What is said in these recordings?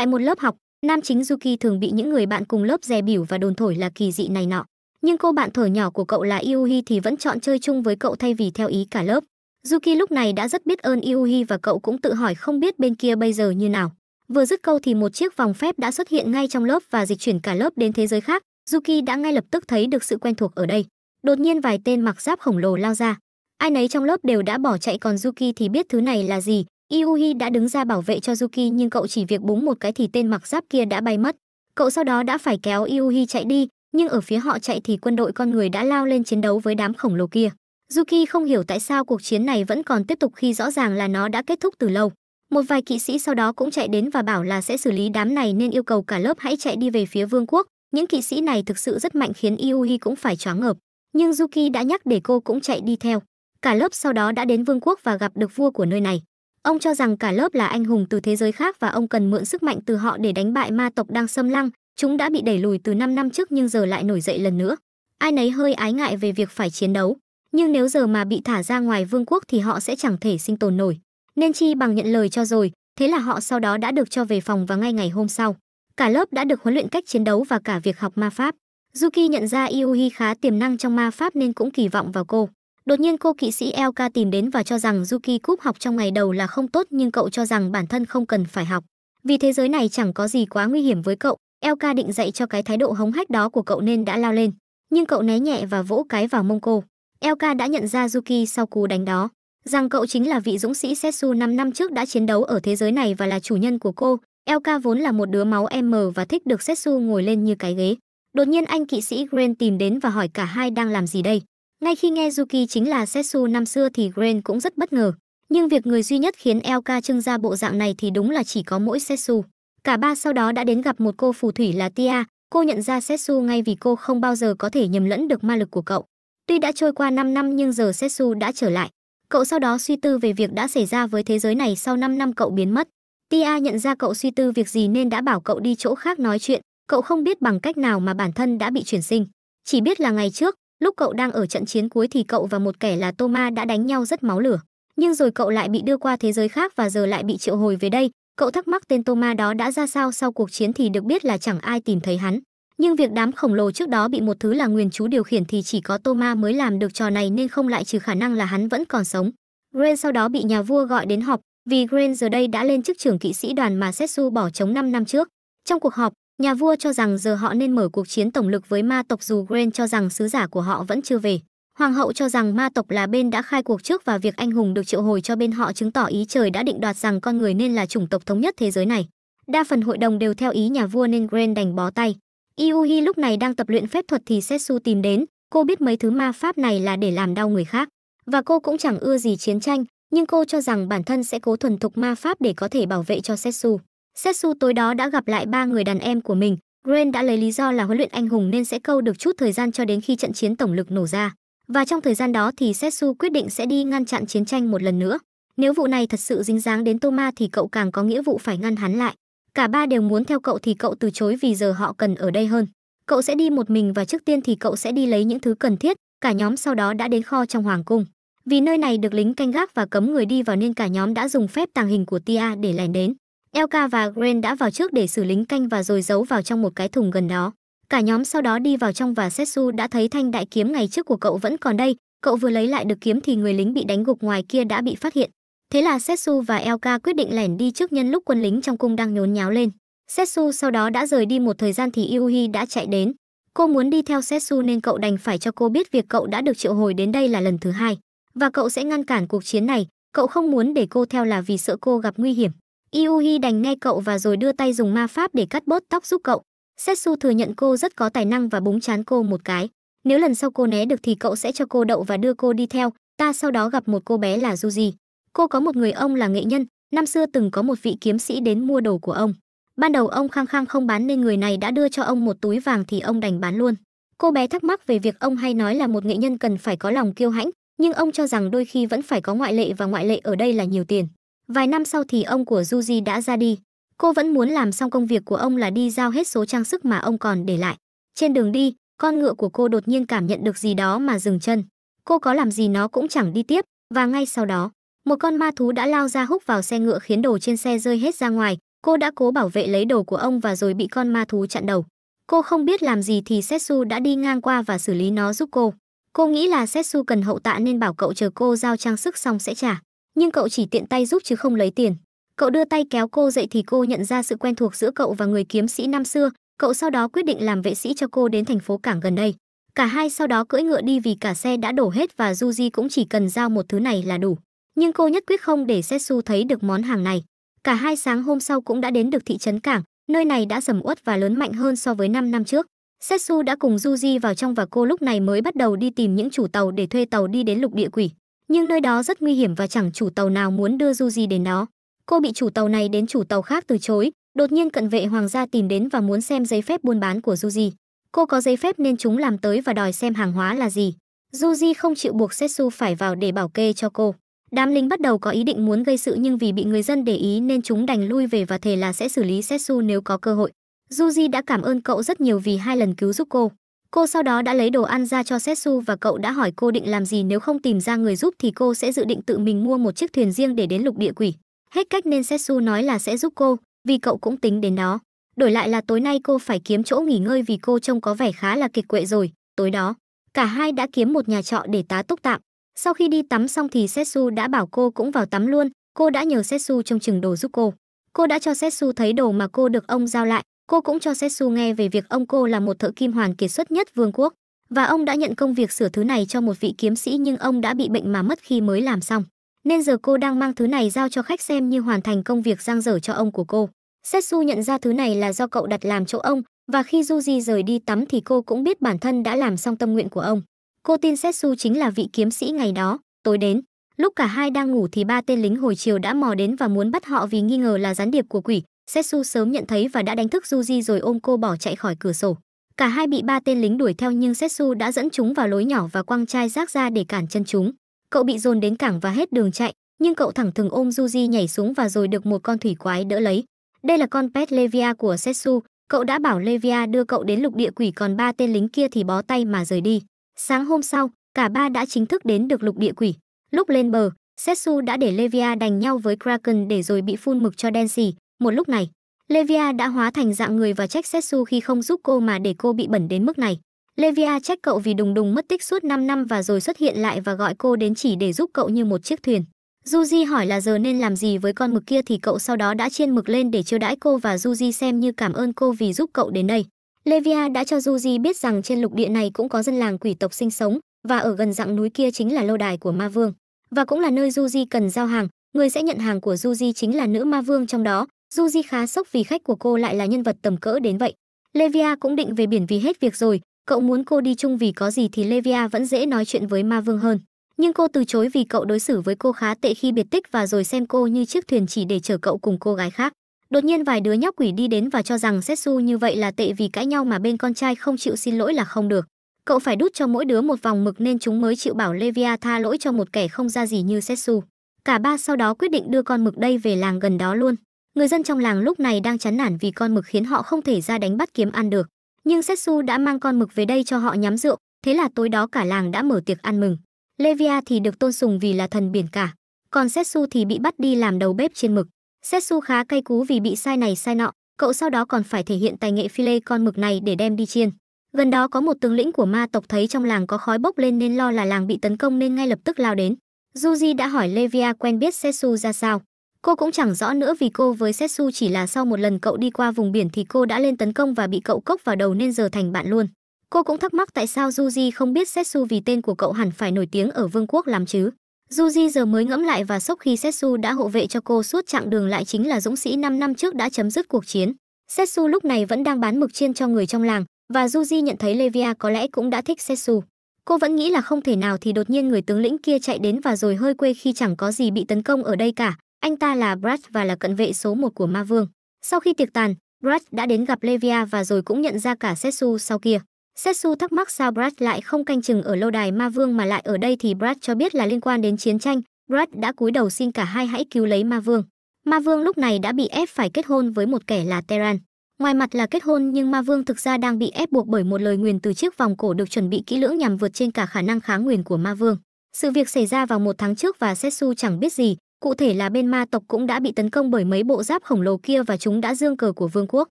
Tại một lớp học, nam chính Yuki thường bị những người bạn cùng lớp dè bỉu và đồn thổi là kỳ dị này nọ. Nhưng cô bạn thở nhỏ của cậu là Yuhi thì vẫn chọn chơi chung với cậu thay vì theo ý cả lớp. Yuki lúc này đã rất biết ơn Yuhi và cậu cũng tự hỏi không biết bên kia bây giờ như nào. Vừa dứt câu thì một chiếc vòng phép đã xuất hiện ngay trong lớp và dịch chuyển cả lớp đến thế giới khác. Yuki đã ngay lập tức thấy được sự quen thuộc ở đây. Đột nhiên vài tên mặc giáp khổng lồ lao ra. Ai nấy trong lớp đều đã bỏ chạy còn Yuki thì biết thứ này là gì, Iuhi đã đứng ra bảo vệ cho Yuki nhưng cậu chỉ việc búng một cái thì tên mặc giáp kia đã bay mất. Cậu sau đó đã phải kéo Iuhi chạy đi, nhưng ở phía họ chạy thì quân đội con người đã lao lên chiến đấu với đám khổng lồ kia. Yuki không hiểu tại sao cuộc chiến này vẫn còn tiếp tục khi rõ ràng là nó đã kết thúc từ lâu. Một vài kỵ sĩ sau đó cũng chạy đến và bảo là sẽ xử lý đám này nên yêu cầu cả lớp hãy chạy đi về phía vương quốc. Những kỵ sĩ này thực sự rất mạnh khiến Iuhi cũng phải choáng ngợp. Nhưng Yuki đã nhắc để cô cũng chạy đi theo. Cả lớp sau đó đã đến vương quốc và gặp được vua của nơi này. Ông cho rằng cả lớp là anh hùng từ thế giới khác và ông cần mượn sức mạnh từ họ để đánh bại ma tộc đang xâm lăng. Chúng đã bị đẩy lùi từ 5 năm trước nhưng giờ lại nổi dậy lần nữa. Ai nấy hơi ái ngại về việc phải chiến đấu, nhưng nếu giờ mà bị thả ra ngoài vương quốc thì họ sẽ chẳng thể sinh tồn nổi. Nên chi bằng nhận lời cho rồi, thế là họ sau đó đã được cho về phòng và ngay ngày hôm sau. Cả lớp đã được huấn luyện cách chiến đấu và cả việc học ma pháp. Yuki nhận ra Iuhi khá tiềm năng trong ma pháp nên cũng kỳ vọng vào cô. Đột nhiên cô kỵ sĩ Elka tìm đến và cho rằng Yuki Cúp học trong ngày đầu là không tốt nhưng cậu cho rằng bản thân không cần phải học. Vì thế giới này chẳng có gì quá nguy hiểm với cậu, Elka định dạy cho cái thái độ hống hách đó của cậu nên đã lao lên. Nhưng cậu né nhẹ và vỗ cái vào mông cô. Elka đã nhận ra Yuki sau cú đánh đó, rằng cậu chính là vị dũng sĩ Setsu 5 năm trước đã chiến đấu ở thế giới này và là chủ nhân của cô. Elka vốn là một đứa máu em mờ và thích được Setsu ngồi lên như cái ghế. Đột nhiên anh kỵ sĩ Green tìm đến và hỏi cả hai đang làm gì đây. Ngay khi nghe Yuki chính là Setsu năm xưa thì Gren cũng rất bất ngờ. Nhưng việc người duy nhất khiến LK trưng ra bộ dạng này thì đúng là chỉ có mỗi Setsu. Cả ba sau đó đã đến gặp một cô phù thủy là Tia, cô nhận ra Setsu ngay vì cô không bao giờ có thể nhầm lẫn được ma lực của cậu. Tuy đã trôi qua 5 năm nhưng giờ Setsu đã trở lại. Cậu sau đó suy tư về việc đã xảy ra với thế giới này sau 5 năm cậu biến mất. Tia nhận ra cậu suy tư việc gì nên đã bảo cậu đi chỗ khác nói chuyện. Cậu không biết bằng cách nào mà bản thân đã bị chuyển sinh. Chỉ biết là ngày trước, Lúc cậu đang ở trận chiến cuối thì cậu và một kẻ là Toma đã đánh nhau rất máu lửa. Nhưng rồi cậu lại bị đưa qua thế giới khác và giờ lại bị triệu hồi về đây. Cậu thắc mắc tên Toma đó đã ra sao sau cuộc chiến thì được biết là chẳng ai tìm thấy hắn. Nhưng việc đám khổng lồ trước đó bị một thứ là Nguyên chú điều khiển thì chỉ có Toma mới làm được trò này nên không lại trừ khả năng là hắn vẫn còn sống. Gren sau đó bị nhà vua gọi đến họp, vì Gren giờ đây đã lên chức trưởng kỵ sĩ đoàn mà Setsu bỏ trống 5 năm trước. Trong cuộc họp, Nhà vua cho rằng giờ họ nên mở cuộc chiến tổng lực với ma tộc dù Gren cho rằng sứ giả của họ vẫn chưa về. Hoàng hậu cho rằng ma tộc là bên đã khai cuộc trước và việc anh hùng được triệu hồi cho bên họ chứng tỏ ý trời đã định đoạt rằng con người nên là chủng tộc thống nhất thế giới này. Đa phần hội đồng đều theo ý nhà vua nên Gren đành bó tay. Iuhi lúc này đang tập luyện phép thuật thì Setsu tìm đến, cô biết mấy thứ ma pháp này là để làm đau người khác. Và cô cũng chẳng ưa gì chiến tranh, nhưng cô cho rằng bản thân sẽ cố thuần thục ma pháp để có thể bảo vệ cho Setsu. Setsu tối đó đã gặp lại ba người đàn em của mình, Ren đã lấy lý do là huấn luyện anh hùng nên sẽ câu được chút thời gian cho đến khi trận chiến tổng lực nổ ra. Và trong thời gian đó thì Setsu quyết định sẽ đi ngăn chặn chiến tranh một lần nữa. Nếu vụ này thật sự dính dáng đến Toma thì cậu càng có nghĩa vụ phải ngăn hắn lại. Cả ba đều muốn theo cậu thì cậu từ chối vì giờ họ cần ở đây hơn. Cậu sẽ đi một mình và trước tiên thì cậu sẽ đi lấy những thứ cần thiết, cả nhóm sau đó đã đến kho trong hoàng cung. Vì nơi này được lính canh gác và cấm người đi vào nên cả nhóm đã dùng phép tàng hình của Tia để lẻn đến. Elka và Gren đã vào trước để xử lính canh và rồi giấu vào trong một cái thùng gần đó. Cả nhóm sau đó đi vào trong và Setsu đã thấy thanh đại kiếm ngày trước của cậu vẫn còn đây, cậu vừa lấy lại được kiếm thì người lính bị đánh gục ngoài kia đã bị phát hiện. Thế là Setsu và Elka quyết định lẻn đi trước nhân lúc quân lính trong cung đang nhốn nháo lên. Setsu sau đó đã rời đi một thời gian thì Iuhi đã chạy đến. Cô muốn đi theo Setsu nên cậu đành phải cho cô biết việc cậu đã được triệu hồi đến đây là lần thứ hai. Và cậu sẽ ngăn cản cuộc chiến này, cậu không muốn để cô theo là vì sợ cô gặp nguy hiểm. Iuhi đành nghe cậu và rồi đưa tay dùng ma pháp để cắt bớt tóc giúp cậu. Setsu thừa nhận cô rất có tài năng và búng chán cô một cái. Nếu lần sau cô né được thì cậu sẽ cho cô đậu và đưa cô đi theo. Ta sau đó gặp một cô bé là Yuji. Cô có một người ông là nghệ nhân, năm xưa từng có một vị kiếm sĩ đến mua đồ của ông. Ban đầu ông khang khang không bán nên người này đã đưa cho ông một túi vàng thì ông đành bán luôn. Cô bé thắc mắc về việc ông hay nói là một nghệ nhân cần phải có lòng kiêu hãnh, nhưng ông cho rằng đôi khi vẫn phải có ngoại lệ và ngoại lệ ở đây là nhiều tiền. Vài năm sau thì ông của Juji đã ra đi. Cô vẫn muốn làm xong công việc của ông là đi giao hết số trang sức mà ông còn để lại. Trên đường đi, con ngựa của cô đột nhiên cảm nhận được gì đó mà dừng chân. Cô có làm gì nó cũng chẳng đi tiếp, và ngay sau đó, một con ma thú đã lao ra húc vào xe ngựa khiến đồ trên xe rơi hết ra ngoài. Cô đã cố bảo vệ lấy đồ của ông và rồi bị con ma thú chặn đầu. Cô không biết làm gì thì Setsu đã đi ngang qua và xử lý nó giúp cô. Cô nghĩ là Setsu cần hậu tạ nên bảo cậu chờ cô giao trang sức xong sẽ trả nhưng cậu chỉ tiện tay giúp chứ không lấy tiền. Cậu đưa tay kéo cô dậy thì cô nhận ra sự quen thuộc giữa cậu và người kiếm sĩ năm xưa, cậu sau đó quyết định làm vệ sĩ cho cô đến thành phố cảng gần đây. Cả hai sau đó cưỡi ngựa đi vì cả xe đã đổ hết và Juji cũng chỉ cần giao một thứ này là đủ. Nhưng cô nhất quyết không để Setsu thấy được món hàng này. Cả hai sáng hôm sau cũng đã đến được thị trấn cảng, nơi này đã sầm uất và lớn mạnh hơn so với 5 năm trước. Setsu đã cùng Juji vào trong và cô lúc này mới bắt đầu đi tìm những chủ tàu để thuê tàu đi đến lục địa quỷ nhưng nơi đó rất nguy hiểm và chẳng chủ tàu nào muốn đưa du di đến đó cô bị chủ tàu này đến chủ tàu khác từ chối đột nhiên cận vệ hoàng gia tìm đến và muốn xem giấy phép buôn bán của du di cô có giấy phép nên chúng làm tới và đòi xem hàng hóa là gì du di không chịu buộc setsu phải vào để bảo kê cho cô đám lính bắt đầu có ý định muốn gây sự nhưng vì bị người dân để ý nên chúng đành lui về và thề là sẽ xử lý setsu nếu có cơ hội du di đã cảm ơn cậu rất nhiều vì hai lần cứu giúp cô Cô sau đó đã lấy đồ ăn ra cho Setsu và cậu đã hỏi cô định làm gì nếu không tìm ra người giúp thì cô sẽ dự định tự mình mua một chiếc thuyền riêng để đến lục địa quỷ. Hết cách nên Setsu nói là sẽ giúp cô, vì cậu cũng tính đến đó. Đổi lại là tối nay cô phải kiếm chỗ nghỉ ngơi vì cô trông có vẻ khá là kiệt quệ rồi, tối đó. Cả hai đã kiếm một nhà trọ để tá túc tạm. Sau khi đi tắm xong thì Setsu đã bảo cô cũng vào tắm luôn, cô đã nhờ Setsu trông chừng đồ giúp cô. Cô đã cho Setsu thấy đồ mà cô được ông giao lại, Cô cũng cho Setsu nghe về việc ông cô là một thợ kim hoàn kiệt xuất nhất vương quốc và ông đã nhận công việc sửa thứ này cho một vị kiếm sĩ nhưng ông đã bị bệnh mà mất khi mới làm xong. Nên giờ cô đang mang thứ này giao cho khách xem như hoàn thành công việc giang dở cho ông của cô. Setsu nhận ra thứ này là do cậu đặt làm chỗ ông và khi Juji rời đi tắm thì cô cũng biết bản thân đã làm xong tâm nguyện của ông. Cô tin Setsu chính là vị kiếm sĩ ngày đó, tối đến. Lúc cả hai đang ngủ thì ba tên lính hồi chiều đã mò đến và muốn bắt họ vì nghi ngờ là gián điệp của quỷ, Setsu sớm nhận thấy và đã đánh thức Juji rồi ôm cô bỏ chạy khỏi cửa sổ. Cả hai bị ba tên lính đuổi theo nhưng Setsu đã dẫn chúng vào lối nhỏ và quăng chai rác ra để cản chân chúng. Cậu bị dồn đến cảng và hết đường chạy, nhưng cậu thẳng thừng ôm Juji nhảy xuống và rồi được một con thủy quái đỡ lấy. Đây là con pet Levia của Setsu, cậu đã bảo Levia đưa cậu đến lục địa quỷ còn ba tên lính kia thì bó tay mà rời đi. Sáng hôm sau, cả ba đã chính thức đến được lục địa quỷ. Lúc lên bờ, Setsu đã để Levia đành nhau với Kraken để rồi bị phun mực cho đen xì, một lúc này, Levia đã hóa thành dạng người và trách Setsu khi không giúp cô mà để cô bị bẩn đến mức này. Levia trách cậu vì đùng đùng mất tích suốt 5 năm và rồi xuất hiện lại và gọi cô đến chỉ để giúp cậu như một chiếc thuyền. Juji hỏi là giờ nên làm gì với con mực kia thì cậu sau đó đã chiên mực lên để chiêu đãi cô và Juji xem như cảm ơn cô vì giúp cậu đến đây. Levia đã cho Juji biết rằng trên lục địa này cũng có dân làng quỷ tộc sinh sống và ở gần dặng núi kia chính là lâu đài của ma vương và cũng là nơi Juji cần giao hàng. Người sẽ nhận hàng của Juji chính là nữ ma vương trong đó Du khá sốc vì khách của cô lại là nhân vật tầm cỡ đến vậy. Levia cũng định về biển vì hết việc rồi, cậu muốn cô đi chung vì có gì thì Levia vẫn dễ nói chuyện với Ma Vương hơn. Nhưng cô từ chối vì cậu đối xử với cô khá tệ khi biệt tích và rồi xem cô như chiếc thuyền chỉ để chở cậu cùng cô gái khác. Đột nhiên vài đứa nhóc quỷ đi đến và cho rằng Setsu như vậy là tệ vì cãi nhau mà bên con trai không chịu xin lỗi là không được. Cậu phải đút cho mỗi đứa một vòng mực nên chúng mới chịu bảo Levia tha lỗi cho một kẻ không ra gì như Setsu. Cả ba sau đó quyết định đưa con mực đây về làng gần đó luôn người dân trong làng lúc này đang chán nản vì con mực khiến họ không thể ra đánh bắt kiếm ăn được nhưng setsu đã mang con mực về đây cho họ nhắm rượu thế là tối đó cả làng đã mở tiệc ăn mừng levia thì được tôn sùng vì là thần biển cả còn setsu thì bị bắt đi làm đầu bếp trên mực setsu khá cay cú vì bị sai này sai nọ cậu sau đó còn phải thể hiện tài nghệ phi lê con mực này để đem đi chiên gần đó có một tướng lĩnh của ma tộc thấy trong làng có khói bốc lên nên lo là làng bị tấn công nên ngay lập tức lao đến juji đã hỏi levia quen biết setsu ra sao Cô cũng chẳng rõ nữa vì cô với Setsu chỉ là sau một lần cậu đi qua vùng biển thì cô đã lên tấn công và bị cậu cốc vào đầu nên giờ thành bạn luôn. Cô cũng thắc mắc tại sao Juji không biết Setsu vì tên của cậu hẳn phải nổi tiếng ở vương quốc làm chứ. Juji giờ mới ngẫm lại và sốc khi Setsu đã hộ vệ cho cô suốt chặng đường lại chính là dũng sĩ 5 năm trước đã chấm dứt cuộc chiến. Setsu lúc này vẫn đang bán mực chiên cho người trong làng và Juji nhận thấy Levia có lẽ cũng đã thích Setsu. Cô vẫn nghĩ là không thể nào thì đột nhiên người tướng lĩnh kia chạy đến và rồi hơi quê khi chẳng có gì bị tấn công ở đây cả, anh ta là Brad và là cận vệ số 1 của Ma Vương. Sau khi tiệc tàn, Brad đã đến gặp Levia và rồi cũng nhận ra cả Setsu sau kia. Setsu thắc mắc sao Brad lại không canh chừng ở lâu đài Ma Vương mà lại ở đây thì Brad cho biết là liên quan đến chiến tranh. Brad đã cúi đầu xin cả hai hãy cứu lấy Ma Vương. Ma Vương lúc này đã bị ép phải kết hôn với một kẻ là Terran. Ngoài mặt là kết hôn nhưng Ma Vương thực ra đang bị ép buộc bởi một lời nguyền từ chiếc vòng cổ được chuẩn bị kỹ lưỡng nhằm vượt trên cả khả năng kháng nguyền của Ma Vương. Sự việc xảy ra vào một tháng trước và Setsu chẳng biết gì, Cụ thể là bên ma tộc cũng đã bị tấn công bởi mấy bộ giáp khổng lồ kia và chúng đã dương cờ của vương quốc.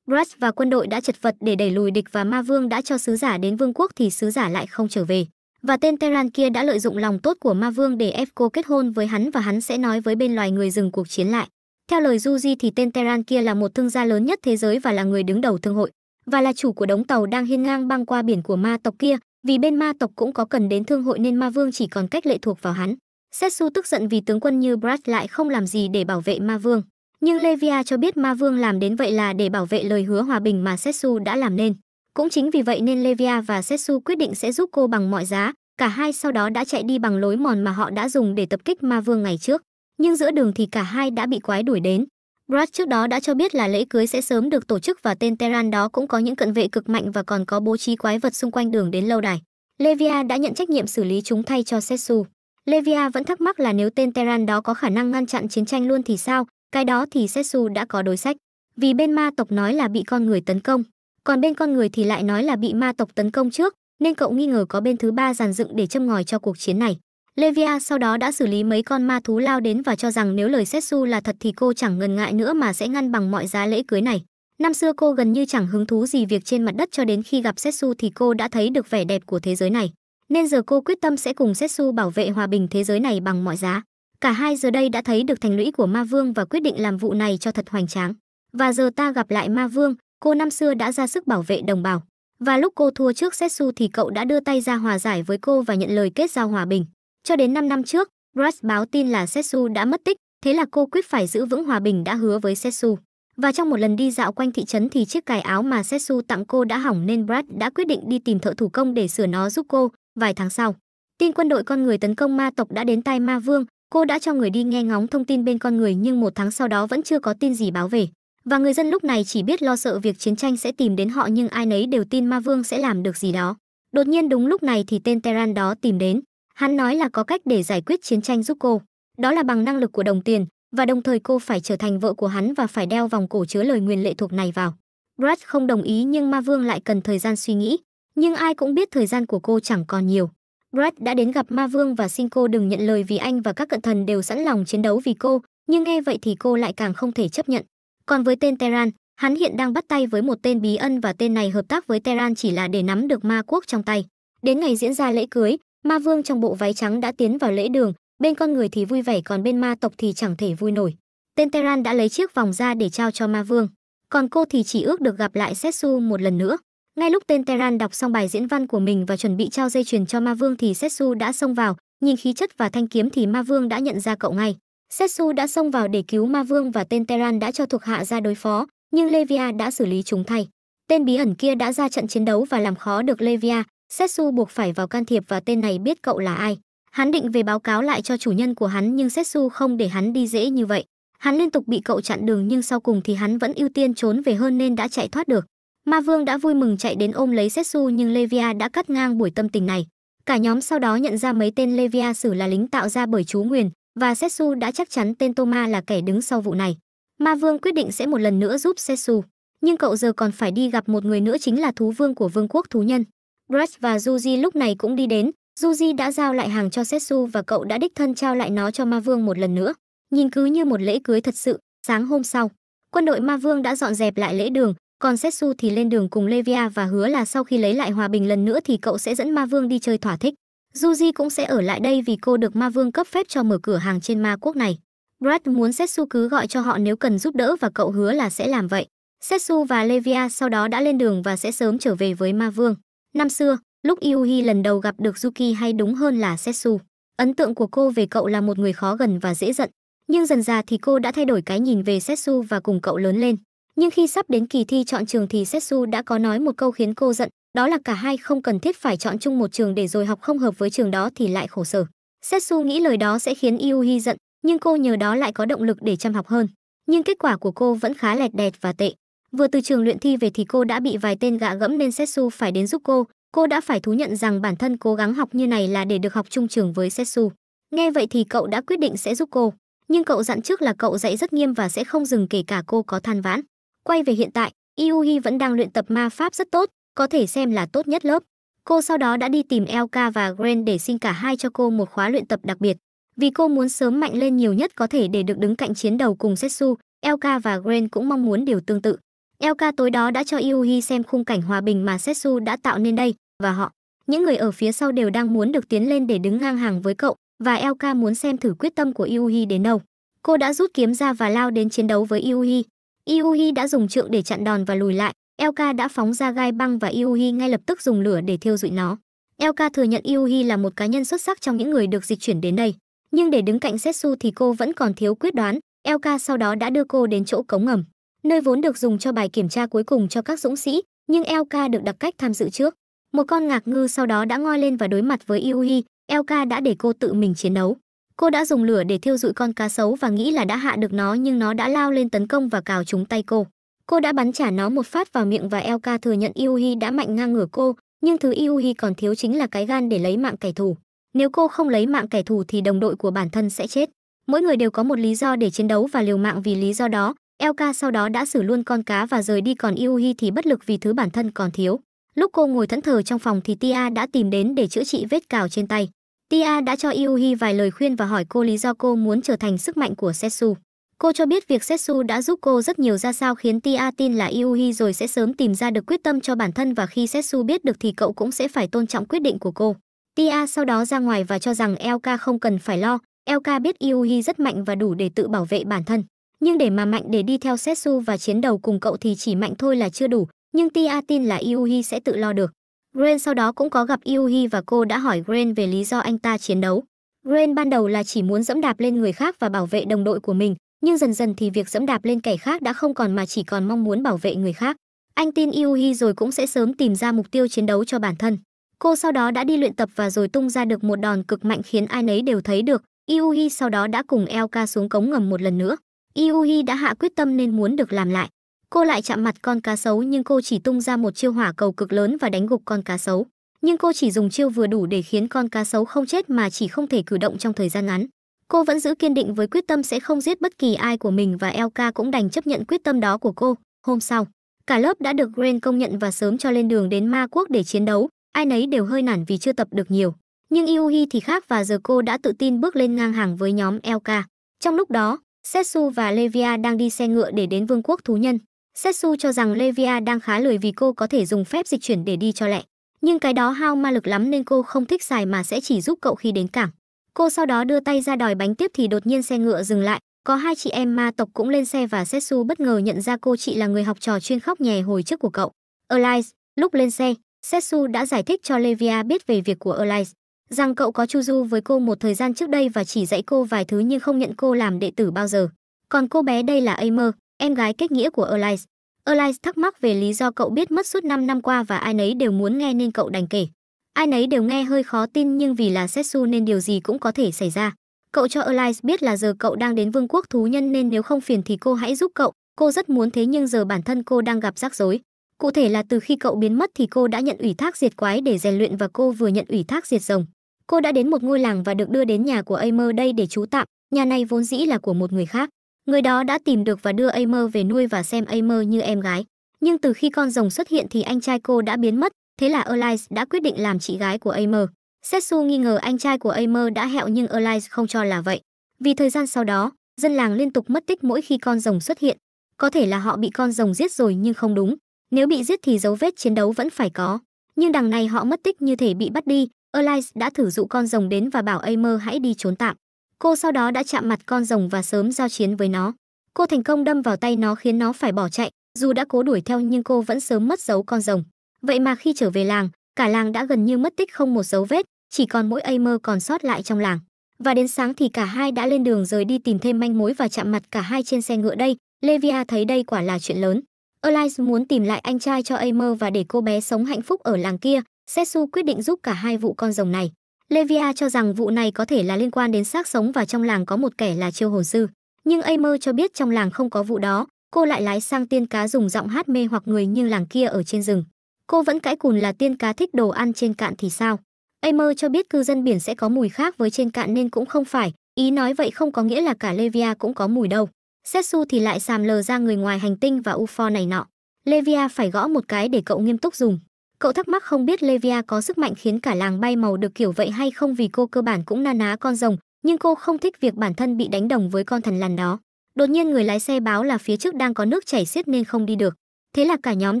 Brass và quân đội đã chật vật để đẩy lùi địch và ma vương đã cho sứ giả đến vương quốc thì sứ giả lại không trở về. Và tên Terran kia đã lợi dụng lòng tốt của ma vương để ép cô kết hôn với hắn và hắn sẽ nói với bên loài người dừng cuộc chiến lại. Theo lời Juji thì tên Terran kia là một thương gia lớn nhất thế giới và là người đứng đầu thương hội và là chủ của đống tàu đang hiên ngang băng qua biển của ma tộc kia, vì bên ma tộc cũng có cần đến thương hội nên ma vương chỉ còn cách lệ thuộc vào hắn. Setsu tức giận vì tướng quân như Brad lại không làm gì để bảo vệ ma vương. Nhưng Levia cho biết ma vương làm đến vậy là để bảo vệ lời hứa hòa bình mà Setsu đã làm nên. Cũng chính vì vậy nên Levia và Setsu quyết định sẽ giúp cô bằng mọi giá. Cả hai sau đó đã chạy đi bằng lối mòn mà họ đã dùng để tập kích ma vương ngày trước. Nhưng giữa đường thì cả hai đã bị quái đuổi đến. Brad trước đó đã cho biết là lễ cưới sẽ sớm được tổ chức và tên Terran đó cũng có những cận vệ cực mạnh và còn có bố trí quái vật xung quanh đường đến lâu đài. Levia đã nhận trách nhiệm xử lý chúng thay cho Setsu. Levia vẫn thắc mắc là nếu tên Terran đó có khả năng ngăn chặn chiến tranh luôn thì sao, cái đó thì Setsu đã có đối sách. Vì bên ma tộc nói là bị con người tấn công, còn bên con người thì lại nói là bị ma tộc tấn công trước, nên cậu nghi ngờ có bên thứ ba giàn dựng để châm ngòi cho cuộc chiến này. Levia sau đó đã xử lý mấy con ma thú lao đến và cho rằng nếu lời Setsu là thật thì cô chẳng ngần ngại nữa mà sẽ ngăn bằng mọi giá lễ cưới này. Năm xưa cô gần như chẳng hứng thú gì việc trên mặt đất cho đến khi gặp Setsu thì cô đã thấy được vẻ đẹp của thế giới này. Nên giờ cô quyết tâm sẽ cùng Setsu bảo vệ hòa bình thế giới này bằng mọi giá. Cả hai giờ đây đã thấy được thành lũy của Ma Vương và quyết định làm vụ này cho thật hoành tráng. Và giờ ta gặp lại Ma Vương, cô năm xưa đã ra sức bảo vệ đồng bào. Và lúc cô thua trước Setsu thì cậu đã đưa tay ra hòa giải với cô và nhận lời kết giao hòa bình. Cho đến 5 năm trước, Rush báo tin là Setsu đã mất tích, thế là cô quyết phải giữ vững hòa bình đã hứa với Setsu. Và trong một lần đi dạo quanh thị trấn thì chiếc cài áo mà Setsu tặng cô đã hỏng nên Brad đã quyết định đi tìm thợ thủ công để sửa nó giúp cô, Vài tháng sau, tin quân đội con người tấn công ma tộc đã đến tai ma vương, cô đã cho người đi nghe ngóng thông tin bên con người nhưng một tháng sau đó vẫn chưa có tin gì báo về. Và người dân lúc này chỉ biết lo sợ việc chiến tranh sẽ tìm đến họ nhưng ai nấy đều tin ma vương sẽ làm được gì đó. Đột nhiên đúng lúc này thì tên Terran đó tìm đến. Hắn nói là có cách để giải quyết chiến tranh giúp cô. Đó là bằng năng lực của đồng tiền, và đồng thời cô phải trở thành vợ của hắn và phải đeo vòng cổ chứa lời nguyền lệ thuộc này vào. Brad không đồng ý nhưng ma vương lại cần thời gian suy nghĩ. Nhưng ai cũng biết thời gian của cô chẳng còn nhiều. Brett đã đến gặp Ma Vương và xin cô đừng nhận lời vì anh và các cận thần đều sẵn lòng chiến đấu vì cô, nhưng nghe vậy thì cô lại càng không thể chấp nhận. Còn với tên Terran, hắn hiện đang bắt tay với một tên bí ân và tên này hợp tác với Terran chỉ là để nắm được ma quốc trong tay. Đến ngày diễn ra lễ cưới, Ma Vương trong bộ váy trắng đã tiến vào lễ đường, bên con người thì vui vẻ còn bên ma tộc thì chẳng thể vui nổi. Tên Terran đã lấy chiếc vòng ra để trao cho Ma Vương, còn cô thì chỉ ước được gặp lại Setsu một lần nữa. Ngay lúc tên Teran đọc xong bài diễn văn của mình và chuẩn bị trao dây chuyền cho Ma Vương thì Setsu đã xông vào, nhìn khí chất và thanh kiếm thì Ma Vương đã nhận ra cậu ngay. Setsu đã xông vào để cứu Ma Vương và tên Teran đã cho thuộc hạ ra đối phó, nhưng Levia đã xử lý chúng thay. Tên bí ẩn kia đã ra trận chiến đấu và làm khó được Levia, Setsu buộc phải vào can thiệp và tên này biết cậu là ai. Hắn định về báo cáo lại cho chủ nhân của hắn nhưng Setsu không để hắn đi dễ như vậy. Hắn liên tục bị cậu chặn đường nhưng sau cùng thì hắn vẫn ưu tiên trốn về hơn nên đã chạy thoát được. Ma Vương đã vui mừng chạy đến ôm lấy Setsu nhưng Levia đã cắt ngang buổi tâm tình này. Cả nhóm sau đó nhận ra mấy tên Levia xử là lính tạo ra bởi chú Nguyền và Setsu đã chắc chắn tên Toma là kẻ đứng sau vụ này. Ma Vương quyết định sẽ một lần nữa giúp Setsu, nhưng cậu giờ còn phải đi gặp một người nữa chính là thú vương của vương quốc thú nhân. Brett và Juji lúc này cũng đi đến, Juji đã giao lại hàng cho Setsu và cậu đã đích thân trao lại nó cho Ma Vương một lần nữa. Nhìn cứ như một lễ cưới thật sự, sáng hôm sau, quân đội Ma Vương đã dọn dẹp lại lễ đường, còn Setsu thì lên đường cùng Levia và hứa là sau khi lấy lại hòa bình lần nữa thì cậu sẽ dẫn Ma Vương đi chơi thỏa thích. Juji cũng sẽ ở lại đây vì cô được Ma Vương cấp phép cho mở cửa hàng trên ma quốc này. Brad muốn Setsu cứ gọi cho họ nếu cần giúp đỡ và cậu hứa là sẽ làm vậy. Setsu và Levia sau đó đã lên đường và sẽ sớm trở về với Ma Vương. Năm xưa, lúc Iuhi lần đầu gặp được Yuki hay đúng hơn là Setsu, ấn tượng của cô về cậu là một người khó gần và dễ giận. Nhưng dần ra thì cô đã thay đổi cái nhìn về Setsu và cùng cậu lớn lên nhưng khi sắp đến kỳ thi chọn trường thì Setsu đã có nói một câu khiến cô giận, đó là cả hai không cần thiết phải chọn chung một trường để rồi học không hợp với trường đó thì lại khổ sở. Setsu nghĩ lời đó sẽ khiến Yuhi giận, nhưng cô nhờ đó lại có động lực để chăm học hơn. Nhưng kết quả của cô vẫn khá lẹt đẹt và tệ. Vừa từ trường luyện thi về thì cô đã bị vài tên gạ gẫm nên Setsu phải đến giúp cô. Cô đã phải thú nhận rằng bản thân cố gắng học như này là để được học chung trường với Setsu. Nghe vậy thì cậu đã quyết định sẽ giúp cô, nhưng cậu dặn trước là cậu dạy rất nghiêm và sẽ không dừng kể cả cô có than vãn. Quay về hiện tại, Yuhi vẫn đang luyện tập ma pháp rất tốt, có thể xem là tốt nhất lớp. Cô sau đó đã đi tìm Elka và Gren để xin cả hai cho cô một khóa luyện tập đặc biệt. Vì cô muốn sớm mạnh lên nhiều nhất có thể để được đứng cạnh chiến đầu cùng Setsu, Elka và Gren cũng mong muốn điều tương tự. Elka tối đó đã cho Yuhi xem khung cảnh hòa bình mà Setsu đã tạo nên đây, và họ, những người ở phía sau đều đang muốn được tiến lên để đứng ngang hàng với cậu, và Elka muốn xem thử quyết tâm của Yuhi đến đâu. Cô đã rút kiếm ra và lao đến chiến đấu với Yuhi. Iuhi đã dùng trượng để chặn đòn và lùi lại, Elka đã phóng ra gai băng và Iuhi ngay lập tức dùng lửa để thiêu rụi nó. Elka thừa nhận Iuhi là một cá nhân xuất sắc trong những người được dịch chuyển đến đây, nhưng để đứng cạnh Setsu thì cô vẫn còn thiếu quyết đoán. Elka sau đó đã đưa cô đến chỗ cống ngầm, nơi vốn được dùng cho bài kiểm tra cuối cùng cho các dũng sĩ, nhưng Elka được đặc cách tham dự trước. Một con ngạc ngư sau đó đã ngoi lên và đối mặt với Iuhi, Elka đã để cô tự mình chiến đấu. Cô đã dùng lửa để thiêu dụi con cá sấu và nghĩ là đã hạ được nó nhưng nó đã lao lên tấn công và cào trúng tay cô. Cô đã bắn trả nó một phát vào miệng và Elka thừa nhận Iuhi đã mạnh ngang ngửa cô, nhưng thứ Iuhi còn thiếu chính là cái gan để lấy mạng kẻ thù. Nếu cô không lấy mạng kẻ thù thì đồng đội của bản thân sẽ chết. Mỗi người đều có một lý do để chiến đấu và liều mạng vì lý do đó. Elka sau đó đã xử luôn con cá và rời đi còn Iuhi thì bất lực vì thứ bản thân còn thiếu. Lúc cô ngồi thẫn thờ trong phòng thì Tia đã tìm đến để chữa trị vết cào trên tay. Tia đã cho Yuhi vài lời khuyên và hỏi cô lý do cô muốn trở thành sức mạnh của Setsu. Cô cho biết việc Setsu đã giúp cô rất nhiều ra sao khiến Tia tin là Yuhi rồi sẽ sớm tìm ra được quyết tâm cho bản thân và khi Setsu biết được thì cậu cũng sẽ phải tôn trọng quyết định của cô. Tia sau đó ra ngoài và cho rằng Elka không cần phải lo, Elka biết Yuhi rất mạnh và đủ để tự bảo vệ bản thân. Nhưng để mà mạnh để đi theo Setsu và chiến đầu cùng cậu thì chỉ mạnh thôi là chưa đủ, nhưng Tia tin là Yuhi sẽ tự lo được. Green sau đó cũng có gặp Yuhi và cô đã hỏi Green về lý do anh ta chiến đấu. Green ban đầu là chỉ muốn dẫm đạp lên người khác và bảo vệ đồng đội của mình, nhưng dần dần thì việc dẫm đạp lên kẻ khác đã không còn mà chỉ còn mong muốn bảo vệ người khác. Anh tin Yuhi rồi cũng sẽ sớm tìm ra mục tiêu chiến đấu cho bản thân. Cô sau đó đã đi luyện tập và rồi tung ra được một đòn cực mạnh khiến ai nấy đều thấy được. Yuhi sau đó đã cùng Elka xuống cống ngầm một lần nữa. Yuhi đã hạ quyết tâm nên muốn được làm lại. Cô lại chạm mặt con cá sấu nhưng cô chỉ tung ra một chiêu hỏa cầu cực lớn và đánh gục con cá sấu. Nhưng cô chỉ dùng chiêu vừa đủ để khiến con cá sấu không chết mà chỉ không thể cử động trong thời gian ngắn. Cô vẫn giữ kiên định với quyết tâm sẽ không giết bất kỳ ai của mình và Elka cũng đành chấp nhận quyết tâm đó của cô. Hôm sau, cả lớp đã được Grant công nhận và sớm cho lên đường đến Ma Quốc để chiến đấu. Ai nấy đều hơi nản vì chưa tập được nhiều. Nhưng Iuhi thì khác và giờ cô đã tự tin bước lên ngang hàng với nhóm Elka. Trong lúc đó, Setsu và Levia đang đi xe ngựa để đến vương quốc thú nhân. Setsu cho rằng Levia đang khá lười vì cô có thể dùng phép dịch chuyển để đi cho lẹ. Nhưng cái đó hao ma lực lắm nên cô không thích xài mà sẽ chỉ giúp cậu khi đến cảng. Cô sau đó đưa tay ra đòi bánh tiếp thì đột nhiên xe ngựa dừng lại. Có hai chị em ma tộc cũng lên xe và Setsu bất ngờ nhận ra cô chị là người học trò chuyên khóc nhè hồi trước của cậu. Elias, lúc lên xe, Setsu đã giải thích cho Levia biết về việc của Elias, rằng cậu có chu du với cô một thời gian trước đây và chỉ dạy cô vài thứ nhưng không nhận cô làm đệ tử bao giờ. Còn cô bé đây là Aimer, em gái kết nghĩa của Elias. Elias thắc mắc về lý do cậu biết mất suốt 5 năm qua và ai nấy đều muốn nghe nên cậu đành kể. Ai nấy đều nghe hơi khó tin nhưng vì là Setsu nên điều gì cũng có thể xảy ra. Cậu cho Elias biết là giờ cậu đang đến vương quốc thú nhân nên nếu không phiền thì cô hãy giúp cậu. Cô rất muốn thế nhưng giờ bản thân cô đang gặp rắc rối. Cụ thể là từ khi cậu biến mất thì cô đã nhận ủy thác diệt quái để rèn luyện và cô vừa nhận ủy thác diệt rồng. Cô đã đến một ngôi làng và được đưa đến nhà của Aimer đây để trú tạm. Nhà này vốn dĩ là của một người khác. Người đó đã tìm được và đưa Aimer về nuôi và xem Aimer như em gái. Nhưng từ khi con rồng xuất hiện thì anh trai cô đã biến mất, thế là Elise đã quyết định làm chị gái của Aimer. Setsu nghi ngờ anh trai của Aimer đã hẹo nhưng Elise không cho là vậy. Vì thời gian sau đó, dân làng liên tục mất tích mỗi khi con rồng xuất hiện. Có thể là họ bị con rồng giết rồi nhưng không đúng. Nếu bị giết thì dấu vết chiến đấu vẫn phải có. Nhưng đằng này họ mất tích như thể bị bắt đi. Elise đã thử dụ con rồng đến và bảo Aimer hãy đi trốn tạm. Cô sau đó đã chạm mặt con rồng và sớm giao chiến với nó. Cô thành công đâm vào tay nó khiến nó phải bỏ chạy, dù đã cố đuổi theo nhưng cô vẫn sớm mất dấu con rồng. Vậy mà khi trở về làng, cả làng đã gần như mất tích không một dấu vết, chỉ còn mỗi Aimer còn sót lại trong làng. Và đến sáng thì cả hai đã lên đường rời đi tìm thêm manh mối và chạm mặt cả hai trên xe ngựa đây. Levia thấy đây quả là chuyện lớn. Elias muốn tìm lại anh trai cho Aimer và để cô bé sống hạnh phúc ở làng kia. Setsu quyết định giúp cả hai vụ con rồng này. Levia cho rằng vụ này có thể là liên quan đến xác sống và trong làng có một kẻ là chiêu hồn sư. Nhưng Aimer cho biết trong làng không có vụ đó, cô lại lái sang tiên cá dùng giọng hát mê hoặc người như làng kia ở trên rừng. Cô vẫn cãi cùn là tiên cá thích đồ ăn trên cạn thì sao? Aimer cho biết cư dân biển sẽ có mùi khác với trên cạn nên cũng không phải, ý nói vậy không có nghĩa là cả Levia cũng có mùi đâu. Setsu thì lại sàm lờ ra người ngoài hành tinh và UFO này nọ. Levia phải gõ một cái để cậu nghiêm túc dùng. Cậu thắc mắc không biết Levia có sức mạnh khiến cả làng bay màu được kiểu vậy hay không vì cô cơ bản cũng na ná con rồng, nhưng cô không thích việc bản thân bị đánh đồng với con thần lằn đó. Đột nhiên người lái xe báo là phía trước đang có nước chảy xiết nên không đi được. Thế là cả nhóm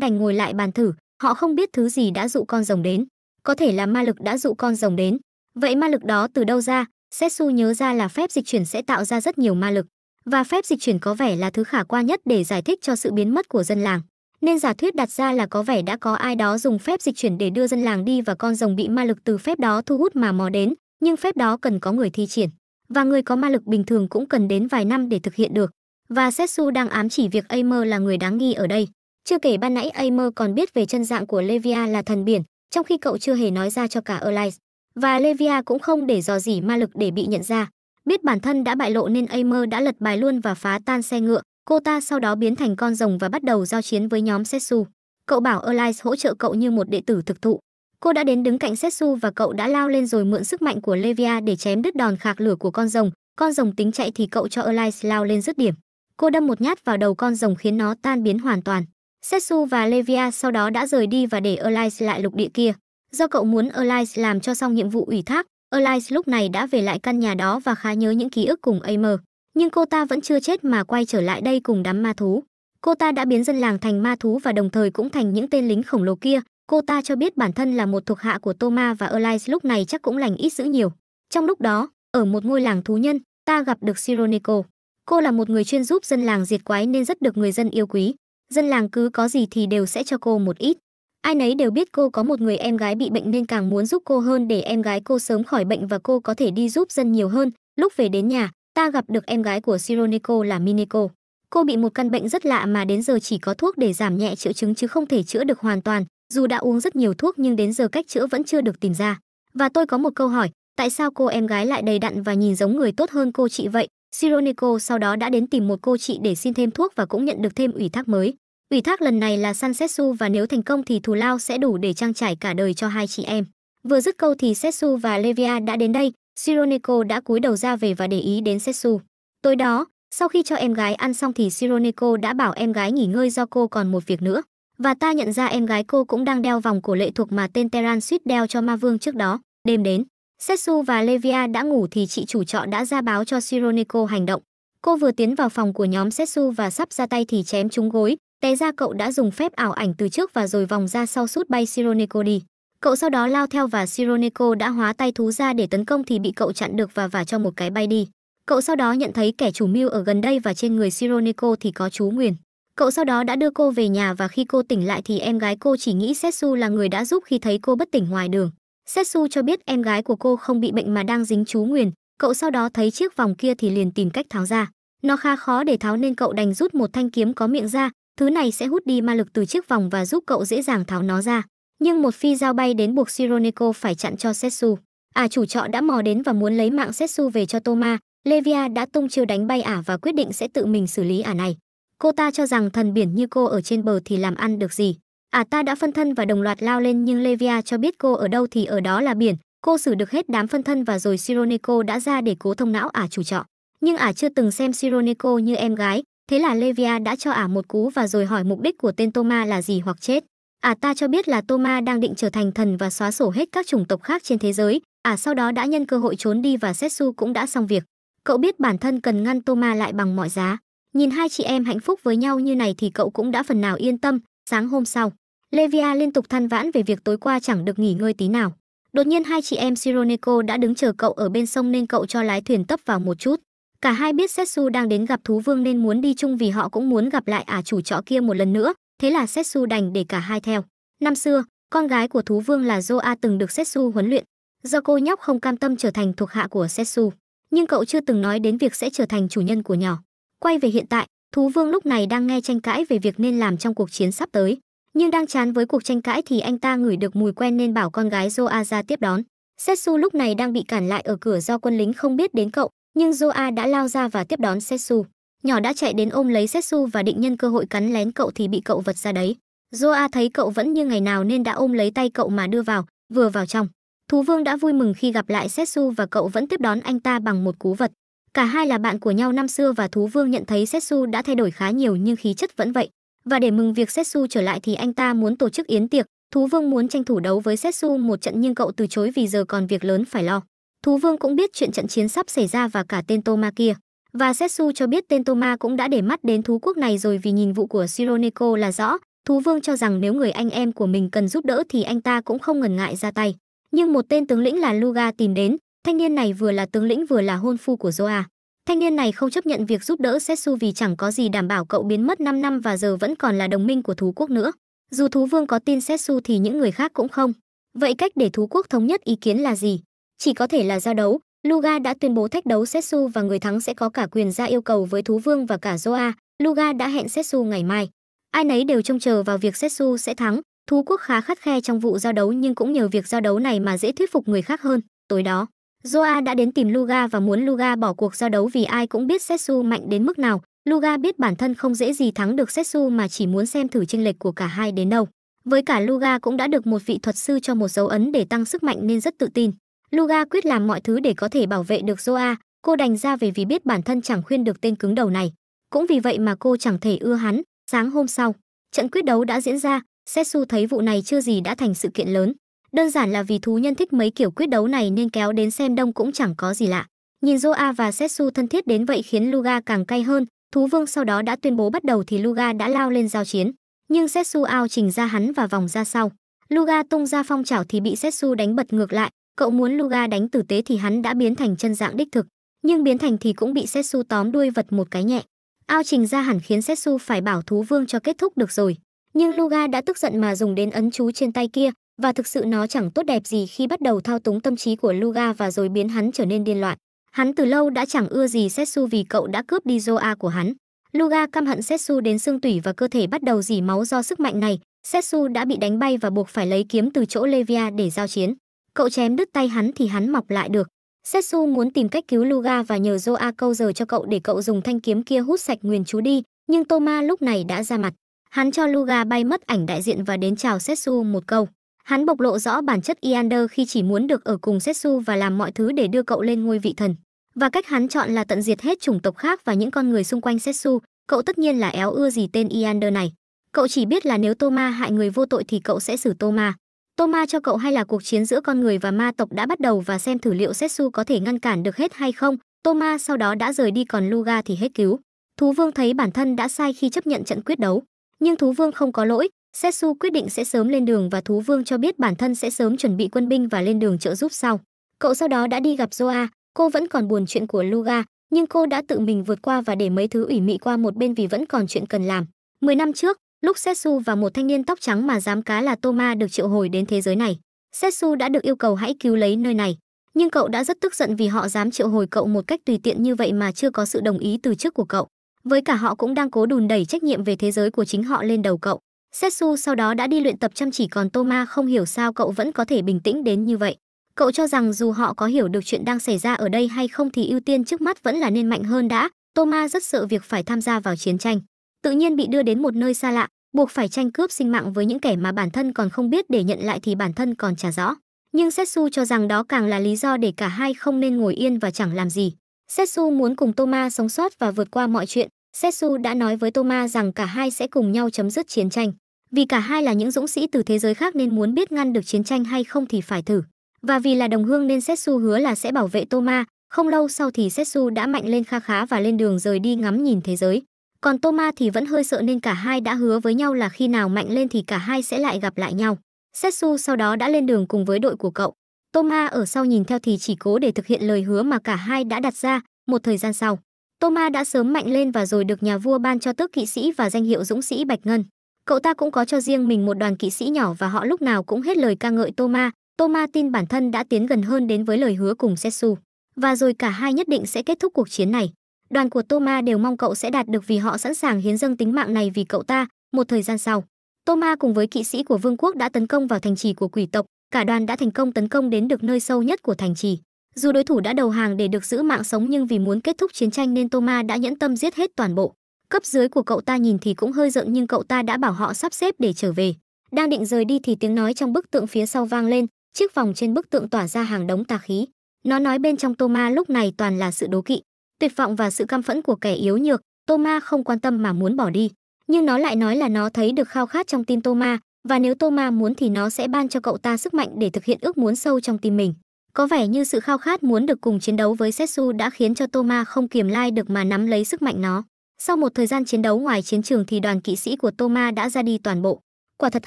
đành ngồi lại bàn thử, họ không biết thứ gì đã dụ con rồng đến. Có thể là ma lực đã dụ con rồng đến. Vậy ma lực đó từ đâu ra? Setsu nhớ ra là phép dịch chuyển sẽ tạo ra rất nhiều ma lực. Và phép dịch chuyển có vẻ là thứ khả quan nhất để giải thích cho sự biến mất của dân làng nên giả thuyết đặt ra là có vẻ đã có ai đó dùng phép dịch chuyển để đưa dân làng đi và con rồng bị ma lực từ phép đó thu hút mà mò đến, nhưng phép đó cần có người thi triển, và người có ma lực bình thường cũng cần đến vài năm để thực hiện được. Và Setsu đang ám chỉ việc Aimer là người đáng nghi ở đây. Chưa kể ban nãy Aimer còn biết về chân dạng của Levia là thần biển, trong khi cậu chưa hề nói ra cho cả Elias. Và Levia cũng không để dò dỉ ma lực để bị nhận ra. Biết bản thân đã bại lộ nên Aimer đã lật bài luôn và phá tan xe ngựa, Cô ta sau đó biến thành con rồng và bắt đầu giao chiến với nhóm Setsu. Cậu bảo Elias hỗ trợ cậu như một đệ tử thực thụ. Cô đã đến đứng cạnh Setsu và cậu đã lao lên rồi mượn sức mạnh của Levia để chém đứt đòn khạc lửa của con rồng. Con rồng tính chạy thì cậu cho Elias lao lên dứt điểm. Cô đâm một nhát vào đầu con rồng khiến nó tan biến hoàn toàn. Setsu và Levia sau đó đã rời đi và để Elias lại lục địa kia. Do cậu muốn Elias làm cho xong nhiệm vụ ủy thác, Elias lúc này đã về lại căn nhà đó và khá nhớ những ký ức cùng Aimer nhưng cô ta vẫn chưa chết mà quay trở lại đây cùng đám ma thú. Cô ta đã biến dân làng thành ma thú và đồng thời cũng thành những tên lính khổng lồ kia. Cô ta cho biết bản thân là một thuộc hạ của Toma và Elias lúc này chắc cũng lành ít dữ nhiều. Trong lúc đó, ở một ngôi làng thú nhân, ta gặp được Sironeko. Cô là một người chuyên giúp dân làng diệt quái nên rất được người dân yêu quý. Dân làng cứ có gì thì đều sẽ cho cô một ít. Ai nấy đều biết cô có một người em gái bị bệnh nên càng muốn giúp cô hơn để em gái cô sớm khỏi bệnh và cô có thể đi giúp dân nhiều hơn. Lúc về đến nhà, ta gặp được em gái của Sironeko là Mineko. Cô bị một căn bệnh rất lạ mà đến giờ chỉ có thuốc để giảm nhẹ triệu chứng chứ không thể chữa được hoàn toàn, dù đã uống rất nhiều thuốc nhưng đến giờ cách chữa vẫn chưa được tìm ra. Và tôi có một câu hỏi, tại sao cô em gái lại đầy đặn và nhìn giống người tốt hơn cô chị vậy? Sironeko sau đó đã đến tìm một cô chị để xin thêm thuốc và cũng nhận được thêm ủy thác mới. Ủy thác lần này là Sansetsu và nếu thành công thì thù lao sẽ đủ để trang trải cả đời cho hai chị em. Vừa dứt câu thì Setsu và Levia đã đến đây, Sironeko đã cúi đầu ra về và để ý đến Setsu. Tối đó, sau khi cho em gái ăn xong thì Sironeko đã bảo em gái nghỉ ngơi do cô còn một việc nữa. Và ta nhận ra em gái cô cũng đang đeo vòng cổ lệ thuộc mà tên Teran suýt đeo cho ma vương trước đó. Đêm đến, Setsu và Levia đã ngủ thì chị chủ trọ đã ra báo cho Sironeko hành động. Cô vừa tiến vào phòng của nhóm Setsu và sắp ra tay thì chém trúng gối. Té ra cậu đã dùng phép ảo ảnh từ trước và rồi vòng ra sau sút bay Sironeko đi. Cậu sau đó lao theo và Sironeko đã hóa tay thú ra để tấn công thì bị cậu chặn được và vả cho một cái bay đi. Cậu sau đó nhận thấy kẻ chủ mưu ở gần đây và trên người Sironeko thì có chú nguyền. Cậu sau đó đã đưa cô về nhà và khi cô tỉnh lại thì em gái cô chỉ nghĩ Setsu là người đã giúp khi thấy cô bất tỉnh ngoài đường. Setsu cho biết em gái của cô không bị bệnh mà đang dính chú nguyền. Cậu sau đó thấy chiếc vòng kia thì liền tìm cách tháo ra. Nó khá khó để tháo nên cậu đành rút một thanh kiếm có miệng ra. Thứ này sẽ hút đi ma lực từ chiếc vòng và giúp cậu dễ dàng tháo nó ra. Nhưng một phi dao bay đến buộc Sironeko phải chặn cho Setsu. Ả à, chủ trọ đã mò đến và muốn lấy mạng Setsu về cho Toma, Levia đã tung chiêu đánh bay Ả à và quyết định sẽ tự mình xử lý Ả à này. Cô ta cho rằng thần biển như cô ở trên bờ thì làm ăn được gì. Ả ta đã phân thân và đồng loạt lao lên nhưng Levia cho biết cô ở đâu thì ở đó là biển. Cô xử được hết đám phân thân và rồi Sironeko đã ra để cố thông não Ả chủ trọ. Nhưng Ả chưa từng xem Sironeko như em gái, thế là Levia đã cho Ả một cú và rồi hỏi mục đích của tên Toma là gì hoặc chết. Ả à, ta cho biết là Toma đang định trở thành thần và xóa sổ hết các chủng tộc khác trên thế giới, Ả à, sau đó đã nhân cơ hội trốn đi và Setsu cũng đã xong việc. Cậu biết bản thân cần ngăn Toma lại bằng mọi giá. Nhìn hai chị em hạnh phúc với nhau như này thì cậu cũng đã phần nào yên tâm. Sáng hôm sau, Levia liên tục than vãn về việc tối qua chẳng được nghỉ ngơi tí nào. Đột nhiên hai chị em Sironeko đã đứng chờ cậu ở bên sông nên cậu cho lái thuyền tấp vào một chút. Cả hai biết Setsu đang đến gặp thú vương nên muốn đi chung vì họ cũng muốn gặp lại ả à, chủ trọ kia một lần nữa, thế là Setsu đành để cả hai theo. Năm xưa, con gái của thú vương là Zoa từng được Setsu huấn luyện, do cô nhóc không cam tâm trở thành thuộc hạ của Setsu, nhưng cậu chưa từng nói đến việc sẽ trở thành chủ nhân của nhỏ. Quay về hiện tại, thú vương lúc này đang nghe tranh cãi về việc nên làm trong cuộc chiến sắp tới, nhưng đang chán với cuộc tranh cãi thì anh ta ngửi được mùi quen nên bảo con gái Zoa ra tiếp đón. Setsu lúc này đang bị cản lại ở cửa do quân lính không biết đến cậu, nhưng Zoa đã lao ra và tiếp đón Setsu nhỏ đã chạy đến ôm lấy Setsu và định nhân cơ hội cắn lén cậu thì bị cậu vật ra đấy. Joa thấy cậu vẫn như ngày nào nên đã ôm lấy tay cậu mà đưa vào, vừa vào trong. Thú vương đã vui mừng khi gặp lại Setsu và cậu vẫn tiếp đón anh ta bằng một cú vật. Cả hai là bạn của nhau năm xưa và thú vương nhận thấy Setsu đã thay đổi khá nhiều nhưng khí chất vẫn vậy. Và để mừng việc Setsu trở lại thì anh ta muốn tổ chức yến tiệc. Thú vương muốn tranh thủ đấu với Setsu một trận nhưng cậu từ chối vì giờ còn việc lớn phải lo. Thú vương cũng biết chuyện trận chiến sắp xảy ra và cả tên Toma kia. Và Setsu cho biết tên Toma cũng đã để mắt đến thú quốc này rồi vì nhìn vụ của Sironeko là rõ, thú vương cho rằng nếu người anh em của mình cần giúp đỡ thì anh ta cũng không ngần ngại ra tay. Nhưng một tên tướng lĩnh là Luga tìm đến, thanh niên này vừa là tướng lĩnh vừa là hôn phu của Zoa. Thanh niên này không chấp nhận việc giúp đỡ Setsu vì chẳng có gì đảm bảo cậu biến mất 5 năm và giờ vẫn còn là đồng minh của thú quốc nữa. Dù thú vương có tin Setsu thì những người khác cũng không. Vậy cách để thú quốc thống nhất ý kiến là gì? Chỉ có thể là giao đấu, Luga đã tuyên bố thách đấu Setsu và người thắng sẽ có cả quyền ra yêu cầu với Thú Vương và cả Zoa. Luga đã hẹn Setsu ngày mai. Ai nấy đều trông chờ vào việc Setsu sẽ thắng. Thú quốc khá khắt khe trong vụ giao đấu nhưng cũng nhờ việc giao đấu này mà dễ thuyết phục người khác hơn. Tối đó, Zoa đã đến tìm Luga và muốn Luga bỏ cuộc giao đấu vì ai cũng biết Setsu mạnh đến mức nào. Luga biết bản thân không dễ gì thắng được Setsu mà chỉ muốn xem thử chênh lệch của cả hai đến đâu. Với cả Luga cũng đã được một vị thuật sư cho một dấu ấn để tăng sức mạnh nên rất tự tin. Luga quyết làm mọi thứ để có thể bảo vệ được Zoa, cô đành ra về vì biết bản thân chẳng khuyên được tên cứng đầu này. Cũng vì vậy mà cô chẳng thể ưa hắn. Sáng hôm sau, trận quyết đấu đã diễn ra, Setsu thấy vụ này chưa gì đã thành sự kiện lớn. Đơn giản là vì thú nhân thích mấy kiểu quyết đấu này nên kéo đến xem đông cũng chẳng có gì lạ. Nhìn Zoa và Setsu thân thiết đến vậy khiến Luga càng cay hơn, thú vương sau đó đã tuyên bố bắt đầu thì Luga đã lao lên giao chiến. Nhưng Setsu ao trình ra hắn và vòng ra sau. Luga tung ra phong trảo thì bị Setsu đánh bật ngược lại, Cậu muốn Luga đánh tử tế thì hắn đã biến thành chân dạng đích thực, nhưng biến thành thì cũng bị Setsu tóm đuôi vật một cái nhẹ. Ao trình ra hẳn khiến Setsu phải bảo thú vương cho kết thúc được rồi. Nhưng Luga đã tức giận mà dùng đến ấn chú trên tay kia, và thực sự nó chẳng tốt đẹp gì khi bắt đầu thao túng tâm trí của Luga và rồi biến hắn trở nên điên loạn. Hắn từ lâu đã chẳng ưa gì Setsu vì cậu đã cướp đi Zoa của hắn. Luga căm hận Setsu đến xương tủy và cơ thể bắt đầu dỉ máu do sức mạnh này. Setsu đã bị đánh bay và buộc phải lấy kiếm từ chỗ Levia để giao chiến. Cậu chém đứt tay hắn thì hắn mọc lại được. Setsu muốn tìm cách cứu Luga và nhờ Zoa câu giờ cho cậu để cậu dùng thanh kiếm kia hút sạch Nguyên chú đi, nhưng Toma lúc này đã ra mặt. Hắn cho Luga bay mất ảnh đại diện và đến chào Setsu một câu. Hắn bộc lộ rõ bản chất Eander khi chỉ muốn được ở cùng Setsu và làm mọi thứ để đưa cậu lên ngôi vị thần. Và cách hắn chọn là tận diệt hết chủng tộc khác và những con người xung quanh Setsu, cậu tất nhiên là éo ưa gì tên Eander này. Cậu chỉ biết là nếu Toma hại người vô tội thì cậu sẽ xử Toma. Tô cho cậu hay là cuộc chiến giữa con người và ma tộc đã bắt đầu và xem thử liệu Setsu có thể ngăn cản được hết hay không. Tô sau đó đã rời đi còn Luga thì hết cứu. Thú Vương thấy bản thân đã sai khi chấp nhận trận quyết đấu, nhưng Thú Vương không có lỗi, Setsu quyết định sẽ sớm lên đường và Thú Vương cho biết bản thân sẽ sớm chuẩn bị quân binh và lên đường trợ giúp sau. Cậu sau đó đã đi gặp Zoa, cô vẫn còn buồn chuyện của Luga, nhưng cô đã tự mình vượt qua và để mấy thứ ủy mị qua một bên vì vẫn còn chuyện cần làm. 10 năm trước, lúc Setsu và một thanh niên tóc trắng mà dám cá là Toma được triệu hồi đến thế giới này. Setsu đã được yêu cầu hãy cứu lấy nơi này, nhưng cậu đã rất tức giận vì họ dám triệu hồi cậu một cách tùy tiện như vậy mà chưa có sự đồng ý từ trước của cậu. Với cả họ cũng đang cố đùn đẩy trách nhiệm về thế giới của chính họ lên đầu cậu. Setsu sau đó đã đi luyện tập chăm chỉ còn Toma không hiểu sao cậu vẫn có thể bình tĩnh đến như vậy. Cậu cho rằng dù họ có hiểu được chuyện đang xảy ra ở đây hay không thì ưu tiên trước mắt vẫn là nên mạnh hơn đã. Toma rất sợ việc phải tham gia vào chiến tranh tự nhiên bị đưa đến một nơi xa lạ buộc phải tranh cướp sinh mạng với những kẻ mà bản thân còn không biết để nhận lại thì bản thân còn chả rõ nhưng setsu cho rằng đó càng là lý do để cả hai không nên ngồi yên và chẳng làm gì setsu muốn cùng toma sống sót và vượt qua mọi chuyện setsu đã nói với toma rằng cả hai sẽ cùng nhau chấm dứt chiến tranh vì cả hai là những dũng sĩ từ thế giới khác nên muốn biết ngăn được chiến tranh hay không thì phải thử và vì là đồng hương nên setsu hứa là sẽ bảo vệ toma không lâu sau thì setsu đã mạnh lên kha khá và lên đường rời đi ngắm nhìn thế giới còn Toma thì vẫn hơi sợ nên cả hai đã hứa với nhau là khi nào mạnh lên thì cả hai sẽ lại gặp lại nhau. Setsu sau đó đã lên đường cùng với đội của cậu. Toma ở sau nhìn theo thì chỉ cố để thực hiện lời hứa mà cả hai đã đặt ra, một thời gian sau. Toma đã sớm mạnh lên và rồi được nhà vua ban cho tước kỵ sĩ và danh hiệu dũng sĩ Bạch Ngân. Cậu ta cũng có cho riêng mình một đoàn kỵ sĩ nhỏ và họ lúc nào cũng hết lời ca ngợi Toma. Toma tin bản thân đã tiến gần hơn đến với lời hứa cùng Setsu. Và rồi cả hai nhất định sẽ kết thúc cuộc chiến này. Đoàn của Toma đều mong cậu sẽ đạt được vì họ sẵn sàng hiến dâng tính mạng này vì cậu ta. Một thời gian sau, Toma cùng với kỵ sĩ của vương quốc đã tấn công vào thành trì của quỷ tộc, cả đoàn đã thành công tấn công đến được nơi sâu nhất của thành trì. Dù đối thủ đã đầu hàng để được giữ mạng sống nhưng vì muốn kết thúc chiến tranh nên Toma đã nhẫn tâm giết hết toàn bộ. Cấp dưới của cậu ta nhìn thì cũng hơi giận nhưng cậu ta đã bảo họ sắp xếp để trở về. Đang định rời đi thì tiếng nói trong bức tượng phía sau vang lên, chiếc vòng trên bức tượng tỏa ra hàng đống tà khí. Nó nói bên trong Toma lúc này toàn là sự đố kỵ, tuyệt vọng và sự căm phẫn của kẻ yếu nhược, Toma không quan tâm mà muốn bỏ đi. Nhưng nó lại nói là nó thấy được khao khát trong tim Toma, và nếu Toma muốn thì nó sẽ ban cho cậu ta sức mạnh để thực hiện ước muốn sâu trong tim mình. Có vẻ như sự khao khát muốn được cùng chiến đấu với Setsu đã khiến cho Toma không kiềm lai được mà nắm lấy sức mạnh nó. Sau một thời gian chiến đấu ngoài chiến trường thì đoàn kỵ sĩ của Toma đã ra đi toàn bộ. Quả thật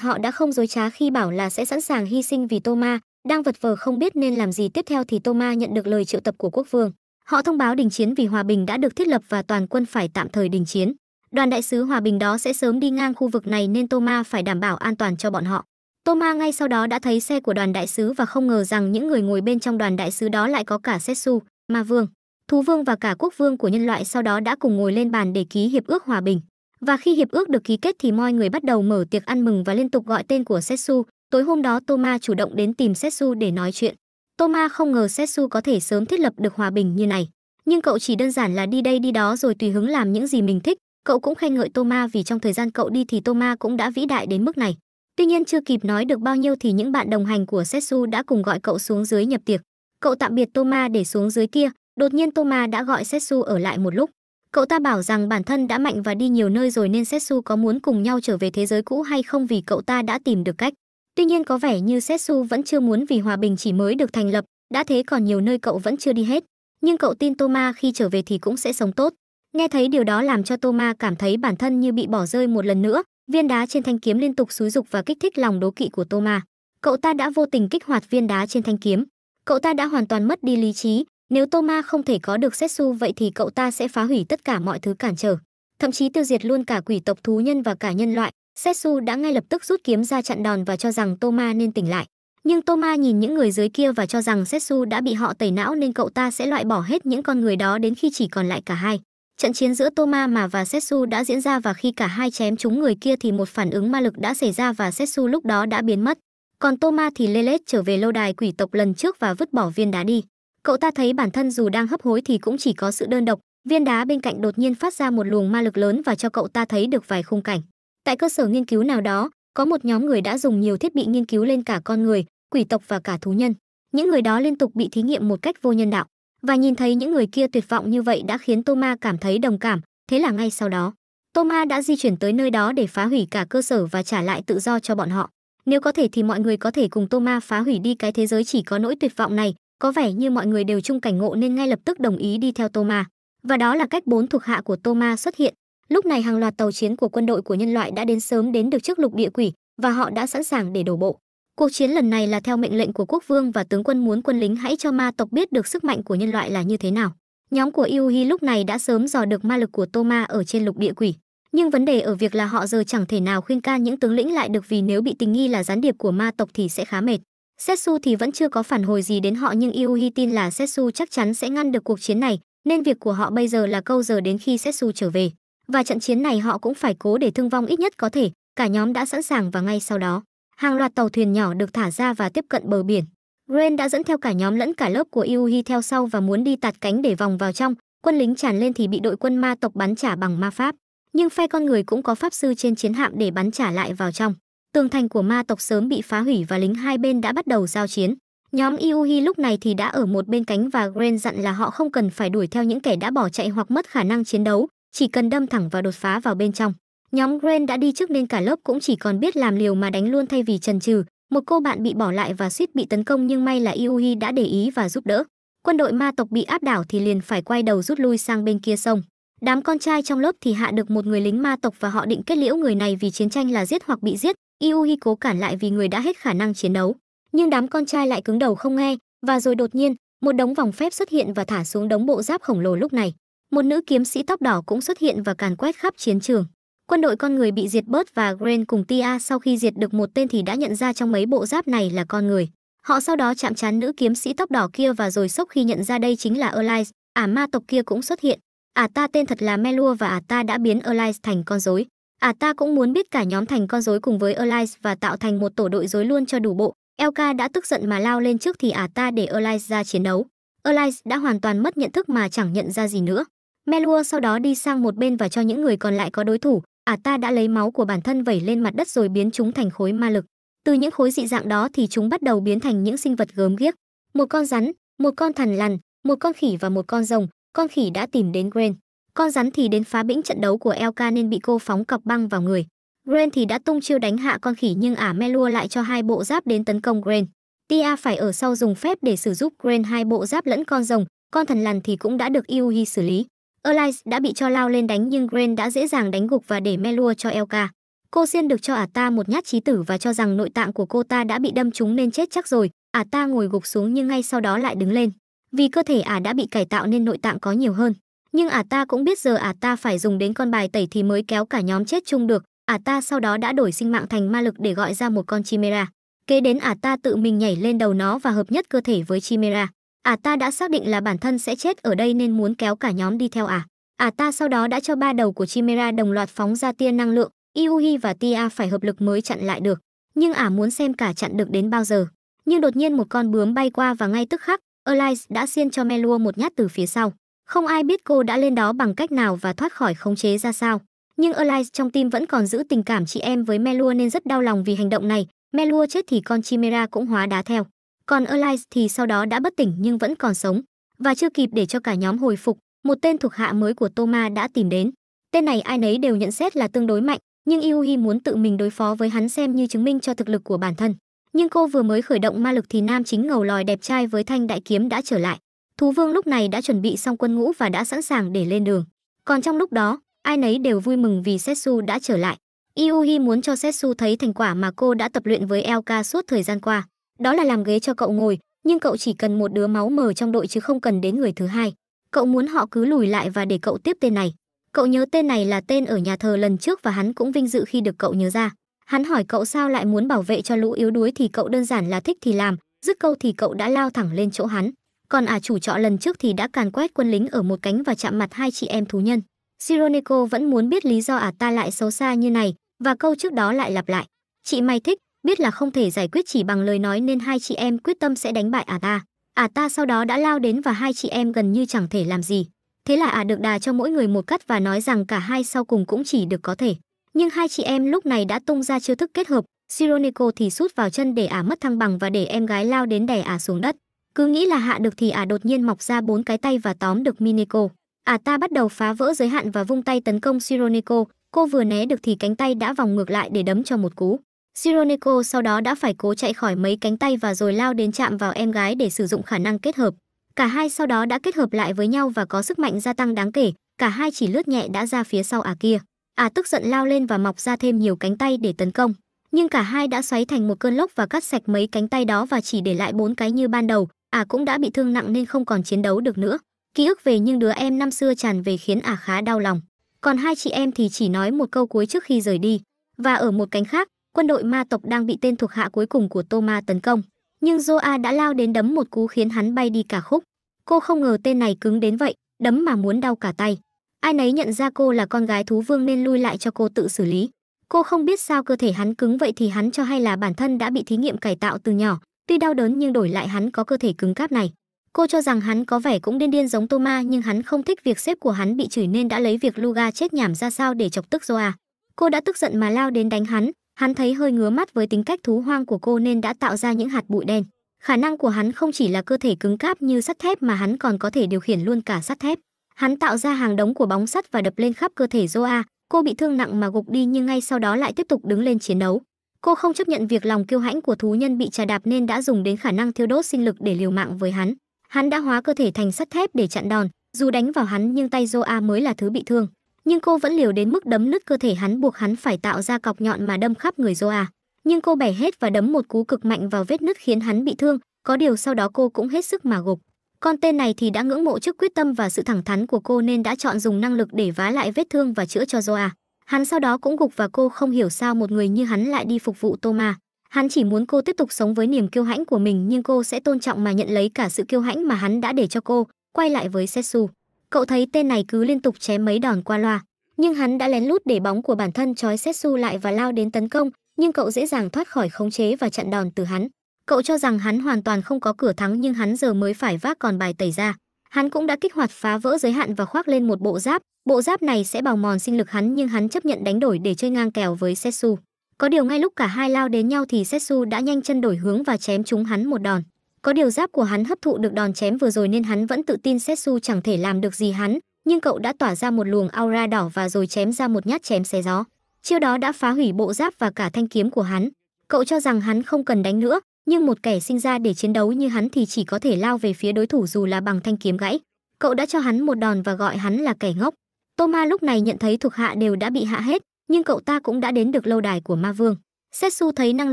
họ đã không dối trá khi bảo là sẽ sẵn sàng hy sinh vì Toma, đang vật vờ không biết nên làm gì tiếp theo thì Toma nhận được lời triệu tập của quốc vương. Họ thông báo đình chiến vì hòa bình đã được thiết lập và toàn quân phải tạm thời đình chiến. Đoàn đại sứ hòa bình đó sẽ sớm đi ngang khu vực này nên Toma phải đảm bảo an toàn cho bọn họ. Toma ngay sau đó đã thấy xe của đoàn đại sứ và không ngờ rằng những người ngồi bên trong đoàn đại sứ đó lại có cả Setsu, Ma Vương, Thú Vương và cả Quốc Vương của nhân loại sau đó đã cùng ngồi lên bàn để ký hiệp ước hòa bình. Và khi hiệp ước được ký kết thì mọi người bắt đầu mở tiệc ăn mừng và liên tục gọi tên của Setsu. Tối hôm đó Toma chủ động đến tìm Setsu để nói chuyện. Toma không ngờ Setsu có thể sớm thiết lập được hòa bình như này. Nhưng cậu chỉ đơn giản là đi đây đi đó rồi tùy hứng làm những gì mình thích. Cậu cũng khen ngợi Toma vì trong thời gian cậu đi thì Toma cũng đã vĩ đại đến mức này. Tuy nhiên chưa kịp nói được bao nhiêu thì những bạn đồng hành của Setsu đã cùng gọi cậu xuống dưới nhập tiệc. Cậu tạm biệt Toma để xuống dưới kia, đột nhiên Toma đã gọi Setsu ở lại một lúc. Cậu ta bảo rằng bản thân đã mạnh và đi nhiều nơi rồi nên Setsu có muốn cùng nhau trở về thế giới cũ hay không vì cậu ta đã tìm được cách. Tuy nhiên có vẻ như Setsu vẫn chưa muốn vì hòa bình chỉ mới được thành lập, đã thế còn nhiều nơi cậu vẫn chưa đi hết, nhưng cậu tin Toma khi trở về thì cũng sẽ sống tốt. Nghe thấy điều đó làm cho Toma cảm thấy bản thân như bị bỏ rơi một lần nữa, viên đá trên thanh kiếm liên tục xúi dục và kích thích lòng đố kỵ của Toma. Cậu ta đã vô tình kích hoạt viên đá trên thanh kiếm, cậu ta đã hoàn toàn mất đi lý trí, nếu Toma không thể có được Setsu vậy thì cậu ta sẽ phá hủy tất cả mọi thứ cản trở, thậm chí tiêu diệt luôn cả quỷ tộc thú nhân và cả nhân loại, Setsu đã ngay lập tức rút kiếm ra chặn đòn và cho rằng Toma nên tỉnh lại. Nhưng Toma nhìn những người dưới kia và cho rằng Setsu đã bị họ tẩy não nên cậu ta sẽ loại bỏ hết những con người đó đến khi chỉ còn lại cả hai. Trận chiến giữa Toma mà và Setsu đã diễn ra và khi cả hai chém chúng người kia thì một phản ứng ma lực đã xảy ra và Setsu lúc đó đã biến mất. Còn Toma thì lê lết trở về lâu đài quỷ tộc lần trước và vứt bỏ viên đá đi. Cậu ta thấy bản thân dù đang hấp hối thì cũng chỉ có sự đơn độc, viên đá bên cạnh đột nhiên phát ra một luồng ma lực lớn và cho cậu ta thấy được vài khung cảnh. Tại cơ sở nghiên cứu nào đó, có một nhóm người đã dùng nhiều thiết bị nghiên cứu lên cả con người, quỷ tộc và cả thú nhân. Những người đó liên tục bị thí nghiệm một cách vô nhân đạo, và nhìn thấy những người kia tuyệt vọng như vậy đã khiến Toma cảm thấy đồng cảm, thế là ngay sau đó, Toma đã di chuyển tới nơi đó để phá hủy cả cơ sở và trả lại tự do cho bọn họ. Nếu có thể thì mọi người có thể cùng Toma phá hủy đi cái thế giới chỉ có nỗi tuyệt vọng này, có vẻ như mọi người đều chung cảnh ngộ nên ngay lập tức đồng ý đi theo Toma. Và đó là cách bốn thuộc hạ của Toma xuất hiện, Lúc này hàng loạt tàu chiến của quân đội của nhân loại đã đến sớm đến được trước lục địa quỷ và họ đã sẵn sàng để đổ bộ. Cuộc chiến lần này là theo mệnh lệnh của quốc vương và tướng quân muốn quân lính hãy cho ma tộc biết được sức mạnh của nhân loại là như thế nào. Nhóm của Yuhi lúc này đã sớm dò được ma lực của Toma ở trên lục địa quỷ, nhưng vấn đề ở việc là họ giờ chẳng thể nào khuyên can những tướng lĩnh lại được vì nếu bị tình nghi là gián điệp của ma tộc thì sẽ khá mệt. Setsu thì vẫn chưa có phản hồi gì đến họ nhưng Yuhi tin là Setsu chắc chắn sẽ ngăn được cuộc chiến này, nên việc của họ bây giờ là câu giờ đến khi Setsu trở về và trận chiến này họ cũng phải cố để thương vong ít nhất có thể, cả nhóm đã sẵn sàng và ngay sau đó, hàng loạt tàu thuyền nhỏ được thả ra và tiếp cận bờ biển. Ren đã dẫn theo cả nhóm lẫn cả lớp của Yuhi theo sau và muốn đi tạt cánh để vòng vào trong, quân lính tràn lên thì bị đội quân ma tộc bắn trả bằng ma pháp, nhưng phe con người cũng có pháp sư trên chiến hạm để bắn trả lại vào trong. Tường thành của ma tộc sớm bị phá hủy và lính hai bên đã bắt đầu giao chiến. Nhóm Yuhi lúc này thì đã ở một bên cánh và Gren dặn là họ không cần phải đuổi theo những kẻ đã bỏ chạy hoặc mất khả năng chiến đấu, chỉ cần đâm thẳng vào đột phá vào bên trong. Nhóm Green đã đi trước nên cả lớp cũng chỉ còn biết làm liều mà đánh luôn thay vì chần chừ. Một cô bạn bị bỏ lại và suýt bị tấn công nhưng may là Yuhi đã để ý và giúp đỡ. Quân đội ma tộc bị áp đảo thì liền phải quay đầu rút lui sang bên kia sông. Đám con trai trong lớp thì hạ được một người lính ma tộc và họ định kết liễu người này vì chiến tranh là giết hoặc bị giết. Yuhi cố cản lại vì người đã hết khả năng chiến đấu. Nhưng đám con trai lại cứng đầu không nghe, và rồi đột nhiên, một đống vòng phép xuất hiện và thả xuống đống bộ giáp khổng lồ lúc này một nữ kiếm sĩ tóc đỏ cũng xuất hiện và càn quét khắp chiến trường. Quân đội con người bị diệt bớt và Gren cùng Tia sau khi diệt được một tên thì đã nhận ra trong mấy bộ giáp này là con người. Họ sau đó chạm trán nữ kiếm sĩ tóc đỏ kia và rồi sốc khi nhận ra đây chính là Elias, ả ma tộc kia cũng xuất hiện. Ả ta tên thật là Melua và ả ta đã biến Elias thành con rối. Ả ta cũng muốn biết cả nhóm thành con rối cùng với Elias và tạo thành một tổ đội rối luôn cho đủ bộ. Elka đã tức giận mà lao lên trước thì ả ta để Elias ra chiến đấu. Elias đã hoàn toàn mất nhận thức mà chẳng nhận ra gì nữa. Melua sau đó đi sang một bên và cho những người còn lại có đối thủ, ả à, ta đã lấy máu của bản thân vẩy lên mặt đất rồi biến chúng thành khối ma lực. Từ những khối dị dạng đó thì chúng bắt đầu biến thành những sinh vật gớm ghiếc. Một con rắn, một con thần lằn, một con khỉ và một con rồng. Con khỉ đã tìm đến Gren. Con rắn thì đến phá bĩnh trận đấu của Elka nên bị cô phóng cọc băng vào người. Gren thì đã tung chiêu đánh hạ con khỉ nhưng ả à, Melua lại cho hai bộ giáp đến tấn công Gren. Tia phải ở sau dùng phép để sử giúp Gren hai bộ giáp lẫn con rồng, con thần lằn thì cũng đã được Iuhi xử lý. Airlines đã bị cho lao lên đánh nhưng Grant đã dễ dàng đánh gục và để Melua cho Elka. Cô Xiên được cho ả ta một nhát chí tử và cho rằng nội tạng của cô ta đã bị đâm trúng nên chết chắc rồi. Ả ta ngồi gục xuống nhưng ngay sau đó lại đứng lên. Vì cơ thể ả đã bị cải tạo nên nội tạng có nhiều hơn. Nhưng ả ta cũng biết giờ ả ta phải dùng đến con bài tẩy thì mới kéo cả nhóm chết chung được. Ả ta sau đó đã đổi sinh mạng thành ma lực để gọi ra một con chimera. Kế đến ả ta tự mình nhảy lên đầu nó và hợp nhất cơ thể với chimera. À ta đã xác định là bản thân sẽ chết ở đây nên muốn kéo cả nhóm đi theo à? À ta sau đó đã cho ba đầu của Chimera đồng loạt phóng ra tia năng lượng, Iuhi và Tia phải hợp lực mới chặn lại được. Nhưng ả à muốn xem cả chặn được đến bao giờ. Nhưng đột nhiên một con bướm bay qua và ngay tức khắc, Elise đã xiên cho Melua một nhát từ phía sau. Không ai biết cô đã lên đó bằng cách nào và thoát khỏi khống chế ra sao. Nhưng Elise trong tim vẫn còn giữ tình cảm chị em với Melua nên rất đau lòng vì hành động này. Melua chết thì con Chimera cũng hóa đá theo. Còn Elias thì sau đó đã bất tỉnh nhưng vẫn còn sống và chưa kịp để cho cả nhóm hồi phục, một tên thuộc hạ mới của Toma đã tìm đến. Tên này ai nấy đều nhận xét là tương đối mạnh, nhưng Iuhi muốn tự mình đối phó với hắn xem như chứng minh cho thực lực của bản thân. Nhưng cô vừa mới khởi động ma lực thì nam chính ngầu lòi đẹp trai với thanh đại kiếm đã trở lại. Thú vương lúc này đã chuẩn bị xong quân ngũ và đã sẵn sàng để lên đường. Còn trong lúc đó, ai nấy đều vui mừng vì Setsu đã trở lại. Iuhi muốn cho Setsu thấy thành quả mà cô đã tập luyện với Elka suốt thời gian qua đó là làm ghế cho cậu ngồi nhưng cậu chỉ cần một đứa máu mờ trong đội chứ không cần đến người thứ hai cậu muốn họ cứ lùi lại và để cậu tiếp tên này cậu nhớ tên này là tên ở nhà thờ lần trước và hắn cũng vinh dự khi được cậu nhớ ra hắn hỏi cậu sao lại muốn bảo vệ cho lũ yếu đuối thì cậu đơn giản là thích thì làm dứt câu thì cậu đã lao thẳng lên chỗ hắn còn à chủ trọ lần trước thì đã càn quét quân lính ở một cánh và chạm mặt hai chị em thú nhân Sironeko vẫn muốn biết lý do à ta lại xấu xa như này và câu trước đó lại lặp lại chị mày thích biết là không thể giải quyết chỉ bằng lời nói nên hai chị em quyết tâm sẽ đánh bại ả à ta ả à ta sau đó đã lao đến và hai chị em gần như chẳng thể làm gì thế là ả à được đà cho mỗi người một cắt và nói rằng cả hai sau cùng cũng chỉ được có thể nhưng hai chị em lúc này đã tung ra chiêu thức kết hợp sironico thì sút vào chân để ả mất thăng bằng và để em gái lao đến đè ả xuống đất cứ nghĩ là hạ được thì ả đột nhiên mọc ra bốn cái tay và tóm được minico ả ta bắt đầu phá vỡ giới hạn và vung tay tấn công sironico cô vừa né được thì cánh tay đã vòng ngược lại để đấm cho một cú Sironeko sau đó đã phải cố chạy khỏi mấy cánh tay và rồi lao đến chạm vào em gái để sử dụng khả năng kết hợp. Cả hai sau đó đã kết hợp lại với nhau và có sức mạnh gia tăng đáng kể, cả hai chỉ lướt nhẹ đã ra phía sau ả à kia. Ả à tức giận lao lên và mọc ra thêm nhiều cánh tay để tấn công. Nhưng cả hai đã xoáy thành một cơn lốc và cắt sạch mấy cánh tay đó và chỉ để lại bốn cái như ban đầu. Ả à cũng đã bị thương nặng nên không còn chiến đấu được nữa. Ký ức về những đứa em năm xưa tràn về khiến Ả khá đau lòng. Còn hai chị em thì chỉ nói một câu cuối trước khi rời đi. Và ở một cánh khác, quân đội ma tộc đang bị tên thuộc hạ cuối cùng của Tô tấn công, nhưng Zoa đã lao đến đấm một cú khiến hắn bay đi cả khúc. Cô không ngờ tên này cứng đến vậy, đấm mà muốn đau cả tay. Ai nấy nhận ra cô là con gái thú vương nên lui lại cho cô tự xử lý. Cô không biết sao cơ thể hắn cứng vậy thì hắn cho hay là bản thân đã bị thí nghiệm cải tạo từ nhỏ, tuy đau đớn nhưng đổi lại hắn có cơ thể cứng cáp này. Cô cho rằng hắn có vẻ cũng điên điên giống Toma nhưng hắn không thích việc sếp của hắn bị chửi nên đã lấy việc Luga chết nhảm ra sao để chọc tức Zoa. Cô đã tức giận mà lao đến đánh hắn, Hắn thấy hơi ngứa mắt với tính cách thú hoang của cô nên đã tạo ra những hạt bụi đen. Khả năng của hắn không chỉ là cơ thể cứng cáp như sắt thép mà hắn còn có thể điều khiển luôn cả sắt thép. Hắn tạo ra hàng đống của bóng sắt và đập lên khắp cơ thể Zoa, cô bị thương nặng mà gục đi nhưng ngay sau đó lại tiếp tục đứng lên chiến đấu. Cô không chấp nhận việc lòng kiêu hãnh của thú nhân bị trà đạp nên đã dùng đến khả năng thiêu đốt sinh lực để liều mạng với hắn. Hắn đã hóa cơ thể thành sắt thép để chặn đòn, dù đánh vào hắn nhưng tay Zoa mới là thứ bị thương nhưng cô vẫn liều đến mức đấm nứt cơ thể hắn buộc hắn phải tạo ra cọc nhọn mà đâm khắp người Joa. Nhưng cô bẻ hết và đấm một cú cực mạnh vào vết nứt khiến hắn bị thương, có điều sau đó cô cũng hết sức mà gục. Con tên này thì đã ngưỡng mộ trước quyết tâm và sự thẳng thắn của cô nên đã chọn dùng năng lực để vá lại vết thương và chữa cho Joa. Hắn sau đó cũng gục và cô không hiểu sao một người như hắn lại đi phục vụ Toma. Hắn chỉ muốn cô tiếp tục sống với niềm kiêu hãnh của mình nhưng cô sẽ tôn trọng mà nhận lấy cả sự kiêu hãnh mà hắn đã để cho cô, quay lại với Setsu. Cậu thấy tên này cứ liên tục chém mấy đòn qua loa, nhưng hắn đã lén lút để bóng của bản thân trói Setsu lại và lao đến tấn công, nhưng cậu dễ dàng thoát khỏi khống chế và chặn đòn từ hắn. Cậu cho rằng hắn hoàn toàn không có cửa thắng nhưng hắn giờ mới phải vác còn bài tẩy ra. Hắn cũng đã kích hoạt phá vỡ giới hạn và khoác lên một bộ giáp, bộ giáp này sẽ bào mòn sinh lực hắn nhưng hắn chấp nhận đánh đổi để chơi ngang kèo với Setsu. Có điều ngay lúc cả hai lao đến nhau thì Setsu đã nhanh chân đổi hướng và chém trúng hắn một đòn. Có điều giáp của hắn hấp thụ được đòn chém vừa rồi nên hắn vẫn tự tin Setsu chẳng thể làm được gì hắn, nhưng cậu đã tỏa ra một luồng aura đỏ và rồi chém ra một nhát chém xé gió. Chiêu đó đã phá hủy bộ giáp và cả thanh kiếm của hắn. Cậu cho rằng hắn không cần đánh nữa, nhưng một kẻ sinh ra để chiến đấu như hắn thì chỉ có thể lao về phía đối thủ dù là bằng thanh kiếm gãy. Cậu đã cho hắn một đòn và gọi hắn là kẻ ngốc. Toma lúc này nhận thấy thuộc hạ đều đã bị hạ hết, nhưng cậu ta cũng đã đến được lâu đài của ma vương. Setsu thấy năng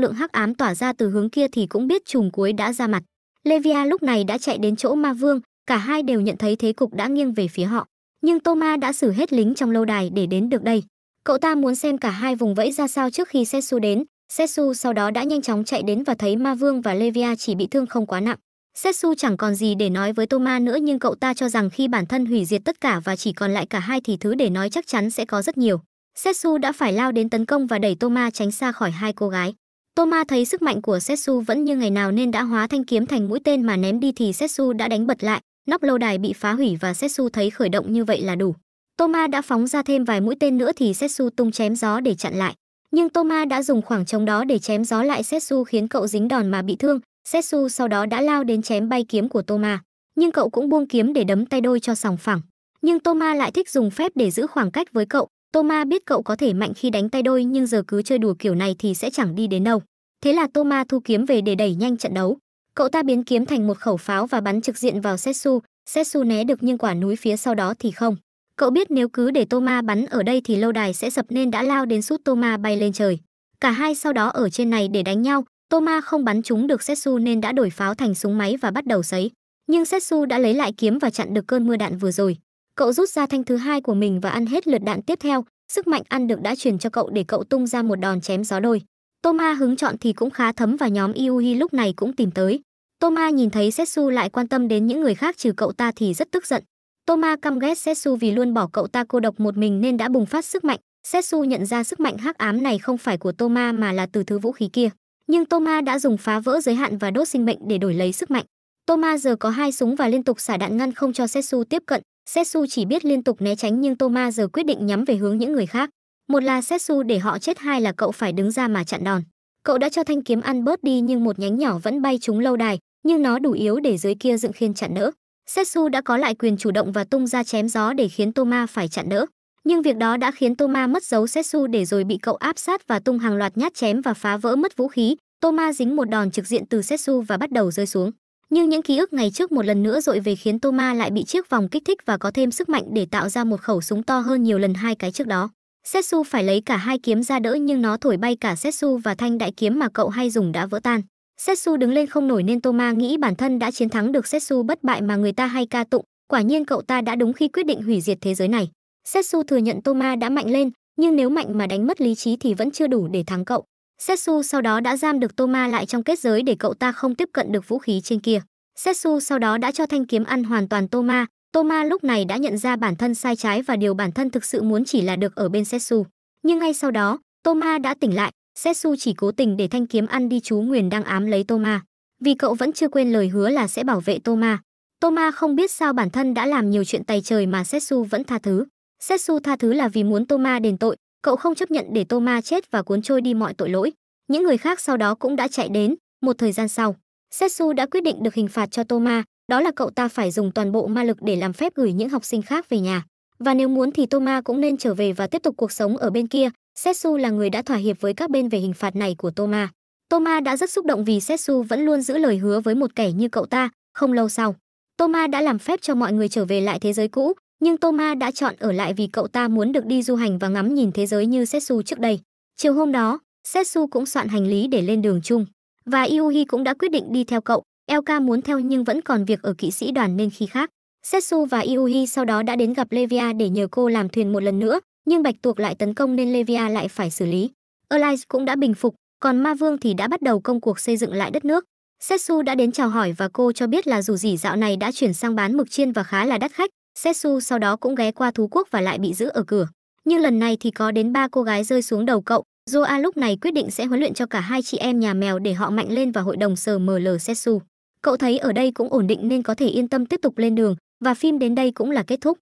lượng hắc ám tỏa ra từ hướng kia thì cũng biết trùng cuối đã ra mặt. Levia lúc này đã chạy đến chỗ ma vương, cả hai đều nhận thấy thế cục đã nghiêng về phía họ. Nhưng Toma đã xử hết lính trong lâu đài để đến được đây. Cậu ta muốn xem cả hai vùng vẫy ra sao trước khi Setsu đến. Setsu sau đó đã nhanh chóng chạy đến và thấy ma vương và Levia chỉ bị thương không quá nặng. Setsu chẳng còn gì để nói với Toma nữa nhưng cậu ta cho rằng khi bản thân hủy diệt tất cả và chỉ còn lại cả hai thì thứ để nói chắc chắn sẽ có rất nhiều. Setsu đã phải lao đến tấn công và đẩy Toma tránh xa khỏi hai cô gái. Toma thấy sức mạnh của Setsu vẫn như ngày nào nên đã hóa thanh kiếm thành mũi tên mà ném đi thì Setsu đã đánh bật lại, nóc lâu đài bị phá hủy và Setsu thấy khởi động như vậy là đủ. Toma đã phóng ra thêm vài mũi tên nữa thì Setsu tung chém gió để chặn lại. Nhưng Toma đã dùng khoảng trống đó để chém gió lại Setsu khiến cậu dính đòn mà bị thương. Setsu sau đó đã lao đến chém bay kiếm của Toma. Nhưng cậu cũng buông kiếm để đấm tay đôi cho sòng phẳng. Nhưng Toma lại thích dùng phép để giữ khoảng cách với cậu. Toma biết cậu có thể mạnh khi đánh tay đôi nhưng giờ cứ chơi đùa kiểu này thì sẽ chẳng đi đến đâu. Thế là Toma thu kiếm về để đẩy nhanh trận đấu. Cậu ta biến kiếm thành một khẩu pháo và bắn trực diện vào Setsu. Setsu né được nhưng quả núi phía sau đó thì không. Cậu biết nếu cứ để Toma bắn ở đây thì lâu đài sẽ sập nên đã lao đến sút Toma bay lên trời. Cả hai sau đó ở trên này để đánh nhau. Toma không bắn trúng được Setsu nên đã đổi pháo thành súng máy và bắt đầu sấy. Nhưng Setsu đã lấy lại kiếm và chặn được cơn mưa đạn vừa rồi. Cậu rút ra thanh thứ hai của mình và ăn hết lượt đạn tiếp theo, sức mạnh ăn được đã truyền cho cậu để cậu tung ra một đòn chém gió đôi. Toma hứng chọn thì cũng khá thấm và nhóm Iuhi lúc này cũng tìm tới. Toma nhìn thấy Setsu lại quan tâm đến những người khác trừ cậu ta thì rất tức giận. Toma căm ghét Setsu vì luôn bỏ cậu ta cô độc một mình nên đã bùng phát sức mạnh. Setsu nhận ra sức mạnh hắc ám này không phải của Toma mà là từ thứ vũ khí kia. Nhưng Toma đã dùng phá vỡ giới hạn và đốt sinh mệnh để đổi lấy sức mạnh. Toma giờ có hai súng và liên tục xả đạn ngăn không cho Setsu tiếp cận. Setsu chỉ biết liên tục né tránh nhưng Toma giờ quyết định nhắm về hướng những người khác. Một là Setsu để họ chết hai là cậu phải đứng ra mà chặn đòn. Cậu đã cho thanh kiếm ăn bớt đi nhưng một nhánh nhỏ vẫn bay trúng lâu đài, nhưng nó đủ yếu để dưới kia dựng khiên chặn đỡ. Setsu đã có lại quyền chủ động và tung ra chém gió để khiến Toma phải chặn đỡ. Nhưng việc đó đã khiến Toma mất dấu Setsu để rồi bị cậu áp sát và tung hàng loạt nhát chém và phá vỡ mất vũ khí. Toma dính một đòn trực diện từ Setsu và bắt đầu rơi xuống nhưng những ký ức ngày trước một lần nữa dội về khiến Toma lại bị chiếc vòng kích thích và có thêm sức mạnh để tạo ra một khẩu súng to hơn nhiều lần hai cái trước đó. Setsu phải lấy cả hai kiếm ra đỡ nhưng nó thổi bay cả Setsu và thanh đại kiếm mà cậu hay dùng đã vỡ tan. Setsu đứng lên không nổi nên Toma nghĩ bản thân đã chiến thắng được Setsu bất bại mà người ta hay ca tụng, quả nhiên cậu ta đã đúng khi quyết định hủy diệt thế giới này. Setsu thừa nhận Toma đã mạnh lên, nhưng nếu mạnh mà đánh mất lý trí thì vẫn chưa đủ để thắng cậu. Setsu sau đó đã giam được Toma lại trong kết giới để cậu ta không tiếp cận được vũ khí trên kia. Setsu sau đó đã cho thanh kiếm ăn hoàn toàn Toma. Toma lúc này đã nhận ra bản thân sai trái và điều bản thân thực sự muốn chỉ là được ở bên Setsu. Nhưng ngay sau đó, Toma đã tỉnh lại, Setsu chỉ cố tình để thanh kiếm ăn đi chú nguyền đang ám lấy Toma. Vì cậu vẫn chưa quên lời hứa là sẽ bảo vệ Toma. Toma không biết sao bản thân đã làm nhiều chuyện tày trời mà Setsu vẫn tha thứ. Setsu tha thứ là vì muốn Toma đền tội, cậu không chấp nhận để tô chết và cuốn trôi đi mọi tội lỗi những người khác sau đó cũng đã chạy đến một thời gian sau setsu đã quyết định được hình phạt cho tô đó là cậu ta phải dùng toàn bộ ma lực để làm phép gửi những học sinh khác về nhà và nếu muốn thì tô cũng nên trở về và tiếp tục cuộc sống ở bên kia setsu là người đã thỏa hiệp với các bên về hình phạt này của tô ma đã rất xúc động vì setsu vẫn luôn giữ lời hứa với một kẻ như cậu ta không lâu sau Toma đã làm phép cho mọi người trở về lại thế giới cũ, nhưng Tom đã chọn ở lại vì cậu ta muốn được đi du hành và ngắm nhìn thế giới như Setsu trước đây. Chiều hôm đó, Setsu cũng soạn hành lý để lên đường chung. Và Iuhi cũng đã quyết định đi theo cậu. Elka muốn theo nhưng vẫn còn việc ở kỵ sĩ đoàn nên khi khác. Setsu và Iuhi sau đó đã đến gặp Levia để nhờ cô làm thuyền một lần nữa, nhưng Bạch Tuộc lại tấn công nên Levia lại phải xử lý. Elias cũng đã bình phục, còn Ma Vương thì đã bắt đầu công cuộc xây dựng lại đất nước. Setsu đã đến chào hỏi và cô cho biết là dù gì dạo này đã chuyển sang bán mực chiên và khá là đắt khách, Setsu sau đó cũng ghé qua thú quốc và lại bị giữ ở cửa. Nhưng lần này thì có đến ba cô gái rơi xuống đầu cậu, Joa lúc này quyết định sẽ huấn luyện cho cả hai chị em nhà mèo để họ mạnh lên và hội đồng sờ mờ lờ Setsu. Cậu thấy ở đây cũng ổn định nên có thể yên tâm tiếp tục lên đường và phim đến đây cũng là kết thúc.